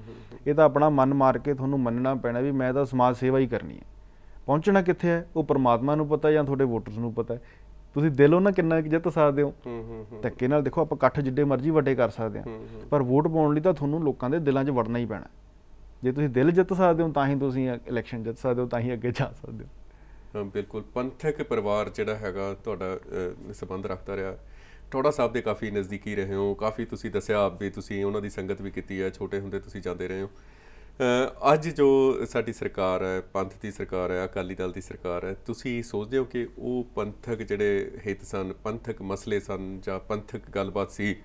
ਇਹ ਤਾਂ ਆਪਣਾ ਮਨ ਮਾਰ ਕੇ ਤੁਹਾਨੂੰ ਮੰਨਣਾ ਪੈਣਾ ਵੀ ਮੈਂ ਤਾਂ ਸਮਾਜ ਸੇਵਾ ਹੀ ਕਰਨੀ ਹੈ ਪਹੁੰਚਣਾ ਕਿੱਥੇ ਹੈ ਉਹ ਪਰਮਾਤਮਾ ਨੂੰ ਪਤਾ ਜਾਂ ਤੁਹਾਡੇ ਵੋਟਰਸ ਨੂੰ ਪਤਾ ਤੁਸੀਂ ਦਿਲੋਂ ਨਾ ਕਿੰਨਾ ਜਿੱਤ ਸਕਦੇ ਹੋ ਧੱਕੇ ਨਾਲ ਦੇਖੋ ਆਪਾਂ ਇਕੱਠ ਜਿੱਡੇ ਮਰਜ਼ੀ ਵੱਡੇ ਕਰ ਸਕਦੇ ਆ ਪਰ ਵੋਟ ਪਾਉਣ ਲਈ ਤਾਂ ਤੁਹਾਨੂੰ ਲੋਕਾਂ ਦੇ ਦਿਲਾਂ 'ਚ ਵੜਨਾ ਹੀ ਪੈਣਾ ਜੇ ਤੁਸੀਂ ਦਿਲ ਜਿੱਤ ਸਕਦੇ ਹੋ ਤਾਂ ਹੀ ਤੁਸੀਂ ਇਲੈਕਸ਼ਨ ਜਿੱਤ ਸਕਦੇ ਹੋ ਤਾਂ ਹੀ ਅੱਗੇ ਜਾ ਸਕਦੇ ਹੋ ਬਿਲਕੁਲ ਪੰਥਕ ਪਰਿਵਾਰ ਜਿਹੜਾ ਹੈਗਾ ਤੁਹਾਡਾ ਸਬੰਧ ਰੱਖਦਾ ਰਿਹਾ ਟੋੜਾ ਸਾਹਿਬ ਦੇ ਕਾਫੀ ਨਜ਼ਦੀਕੀ ਰਹੇ ਹੋ ਕਾਫੀ ਤੁਸੀਂ ਦੱਸਿਆ ਆਪ ਵੀ ਤੁਸੀਂ ਉਹਨਾਂ ਦੀ ਸੰਗਤ ਵੀ ਕੀਤੀ ਹੈ ਛੋਟੇ ਹੁੰਦੇ ਤੁਸੀਂ ਜਾਂਦੇ ਰਹੇ ਹੋ ਅੱਜ ਜੋ ਸਾਡੀ ਸਰਕਾਰ ਹੈ ਪੰਥ ਦੀ ਸਰਕਾਰ ਹੈ ਅਕਾਲੀ ਦਲ ਦੀ ਸਰਕਾਰ ਹੈ ਤੁਸੀਂ ਸੋਚਦੇ ਹੋ ਕਿ ਉਹ ਪੰਥਕ ਜਿਹੜੇ ਹਿੱਤ ਸਨ ਪੰਥਕ ਮਸਲੇ ਸਨ ਜਾਂ ਪੰਥਕ ਗੱਲਬਾਤ ਸੀ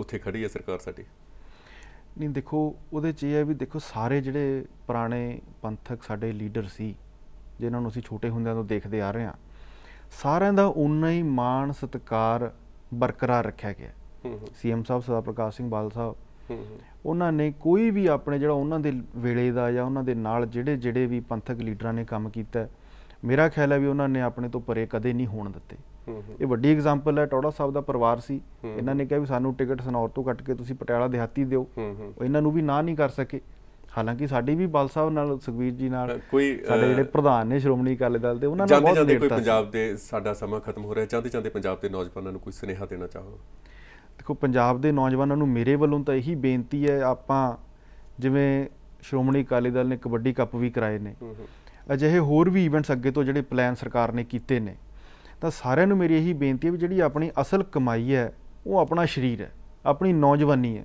ਉੱਥੇ ਖੜੀ ਹੈ ਸਰਕਾਰ ਸਾਡੀ ਨਹੀਂ ਦੇਖੋ ਉਹਦੇ 'ਚ ਇਹ ਹੈ ਵੀ ਦੇਖੋ ਸਾਰੇ ਜਿਹੜੇ ਪੁਰਾਣੇ ਪੰਥਕ ਸਾਡੇ ਲੀਡਰ ਸੀ ਜਿਨ੍ਹਾਂ ਨੂੰ ਅਸੀਂ ਛੋਟੇ ਹੁੰਦਿਆਂ ਤੋਂ ਦੇਖਦੇ ਆ ਰਹੇ ਹਾਂ ਸਾਰਿਆਂ ਦਾ ਉਨਾ ਹੀ ਮਾਣ ਸਤਕਾਰ ਬਰਕਰਾਰ ਰੱਖਿਆ ਗਿਆ ਸੀਐਮ ਸਾਹਿਬ ਸਦਾ ਪ੍ਰਕਾਸ਼ ਸਿੰਘ ਬਾਦਲ ਸਾਹਿਬ ਉਹਨਾਂ ਨੇ ਕੋਈ ਵੀ ਆਪਣੇ ਜਿਹੜਾ ਉਹਨਾਂ ਦੇ ਵੇਲੇ ਦਾ ਜਾਂ ਉਹਨਾਂ ਦੇ ਨਾਲ ਜਿਹੜੇ ਜਿਹੜੇ ਵੀ ਪੰਥਕ ਲੀਡਰਾਂ ਨੇ ਕੰਮ ਕੀਤਾ ਮੇਰਾ ਖਿਆਲ ਹੈ ਵੀ ਉਹਨਾਂ ਨੇ ਆਪਣੇ ਤੋਂ ਪਰੇ ਕਦੇ ਨਹੀਂ ਹੋਣ ਦਿੱਤੇ ਇਹ ਵੱਡੀ ਐਗਜ਼ਾਮਪਲ ਹੈ ਟੋੜਾ ਸਾਹਿਬ ਦਾ ਪਰਿਵਾਰ ਸੀ ਇਹਨਾਂ ਨੇ ਕਿਹਾ ਵੀ ਸਾਨੂੰ ਟਿਕਟ ਸਨੌਰ ਤੋਂ ਕੱਟ ਕੇ ਤੁਸੀਂ ਪਟਿਆਲਾ ਦਿਹਾਤੀ ਦਿਓ ਇਹਨਾਂ ਨੂੰ ਵੀ ਨਾ ਨਹੀਂ ਕਰ ਸਕੇ ਹਾਲਾਂਕਿ ਸਾਡੀ ਵੀ ਬਾਲ ਸਾਹਿਬ ਨਾਲ ਸੁਖਵੀਰ ਜੀ ਨਾਲ ਸਾਡੇ ਜਿਹੜੇ ਪ੍ਰਧਾਨ ਨੇ ਸ਼੍ਰੋਮਣੀ ਅਕਾਲੀ ਦਲ ਦੇ ਉਹਨਾਂ ਨਾਲ ਬਹੁਤ ਨੇੜਤਾ ਕੋਈ ਪੰਜਾਬ ਦੇ ਸਾਡਾ ਸਮਾਂ ਖਤਮ ਹੋ ਰਿਹਾ ਚਾਹਦੇ ਚਾਹਦੇ ਪੰਜਾਬ ਦੇ ਨੌਜਵਾਨਾਂ ਨੂੰ ਕੋਈ ਸੁਨੇਹਾ ਦੇਣਾ ਚਾਹੋ ਦੇਖੋ ਪੰਜਾਬ ਦੇ ਨੌਜਵਾਨਾਂ ਨੂੰ ਮੇਰੇ ਵੱਲੋਂ ਤਾਂ ਇਹੀ ਬੇਨਤੀ ਹੈ ਆਪਾਂ ਜਿਵੇਂ ਸ਼੍ਰੋਮਣੀ ਅਕਾਲੀ ਦਲ ਨੇ ਕਬੱਡੀ ਕੱਪ ਵੀ ਕਰਾਏ ਨੇ ਅਜਿਹੇ ਹੋਰ ਵੀ ਇਵੈਂਟਸ ਅੱਗੇ ਤੋਂ ਜਿਹੜੇ ਪਲਾਨ ਸਰਕਾਰ ਨੇ ਕੀਤੇ ਨੇ ਤਾਂ ਸਾਰਿਆਂ ਨੂੰ ਮੇਰੀ ਇਹੀ ਬੇਨਤੀ ਹੈ ਵੀ ਜਿਹੜੀ ਆਪਣੀ ਅਸਲ ਕਮਾਈ ਹੈ ਉਹ ਆਪਣਾ ਸਰੀਰ ਹੈ ਆਪਣੀ ਨੌਜਵਾਨੀ ਹੈ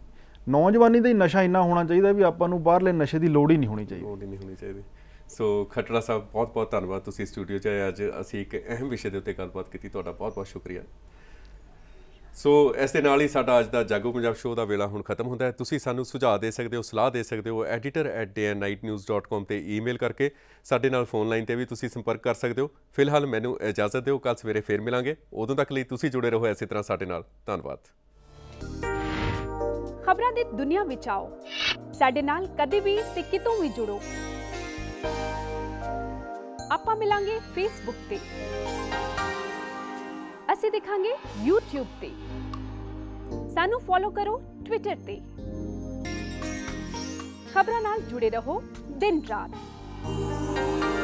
ਨੌਜਵਾਨੀ ਦਾ ਹੀ ਨਸ਼ਾ ਇੰਨਾ ਹੋਣਾ ਚਾਹੀਦਾ ਵੀ ਆਪਾਂ ਨੂੰ ਬਾਹਰਲੇ ਨਸ਼ੇ ਦੀ ਲੋੜ ਹੀ ਨਹੀਂ ਹੋਣੀ ਚਾਹੀਦੀ ਲੋੜ ਹੀ ਨਹੀਂ ਹੋਣੀ ਚਾਹੀਦੀ ਸੋ ਖਟੜਾ ਸਾਹਿਬ ਬਹੁਤ ਬਹੁਤ ਧੰਨਵਾਦ ਤੁਸੀਂ ਸਟੂਡੀਓ 'ਚ ਆਏ ਅੱਜ ਅਸੀਂ ਇੱਕ ਅਹਿਮ ਵਿਸ਼ੇ ਦੇ ਉੱਤੇ ਗੱਲਬਾਤ ਕੀਤੀ ਤੁਹਾਡਾ ਬਹੁਤ ਬਹੁਤ ਸ਼ੁਕਰੀਆ ਸੋ ਇਸ ਦੇ ਨਾਲ ਹੀ ਸਾਡਾ ਅੱਜ ਦਾ ਜਾਗੋ ਪੰਜਾਬ ਸ਼ੋਅ ਦਾ ਵੇਲਾ ਹੁਣ ਖਤਮ ਹੁੰਦਾ ਹੈ ਤੁਸੀਂ ਸਾਨੂੰ ਸੁਝਾਅ ਦੇ ਸਕਦੇ ਹੋ ਸਲਾਹ ਦੇ ਸਕਦੇ ਹੋ editor@dnightnews.com ਤੇ ਈਮੇਲ ਕਰਕੇ ਸਾਡੇ ਨਾਲ ਫੋਨ ਲਾਈਨ ਤੇ ਵੀ ਤੁਸੀਂ ਸੰਪਰਕ ਕਰ ਸਕਦੇ ਹੋ ਫਿਲਹਾਲ ਮੈਨੂੰ ਇਜਾਜ਼ਤ ਦਿਓ ਕੱਲ ਸਵੇਰੇ ਫੇਰ ਮਿਲਾਂਗੇ ਉਦੋਂ ਤੱਕ ਲਈ ਤੁਸੀਂ ਜੁੜੇ ਰਹੋ ਇਸੇ ਤਰ੍ਹਾਂ ਸਾਡੇ ਨਾਲ ਧੰਨਵਾਦ ਖਬਰਾਂ ਦੀ ਦੁਨੀਆ ਵਿੱਚ ਆਓ ਸਾਡੇ ਨਾਲ ਕਦੇ ਵੀ ਤੇ ਕਿਤੋਂ ਵੀ ਜੁੜੋ ਆਪਾਂ ਮਿਲਾਂਗੇ ਫੇਸਬੁੱਕ ਤੇ असि दिखा यूट्यूब सू फॉलो करो ट्विटर से खबर जुड़े रहो दिन रात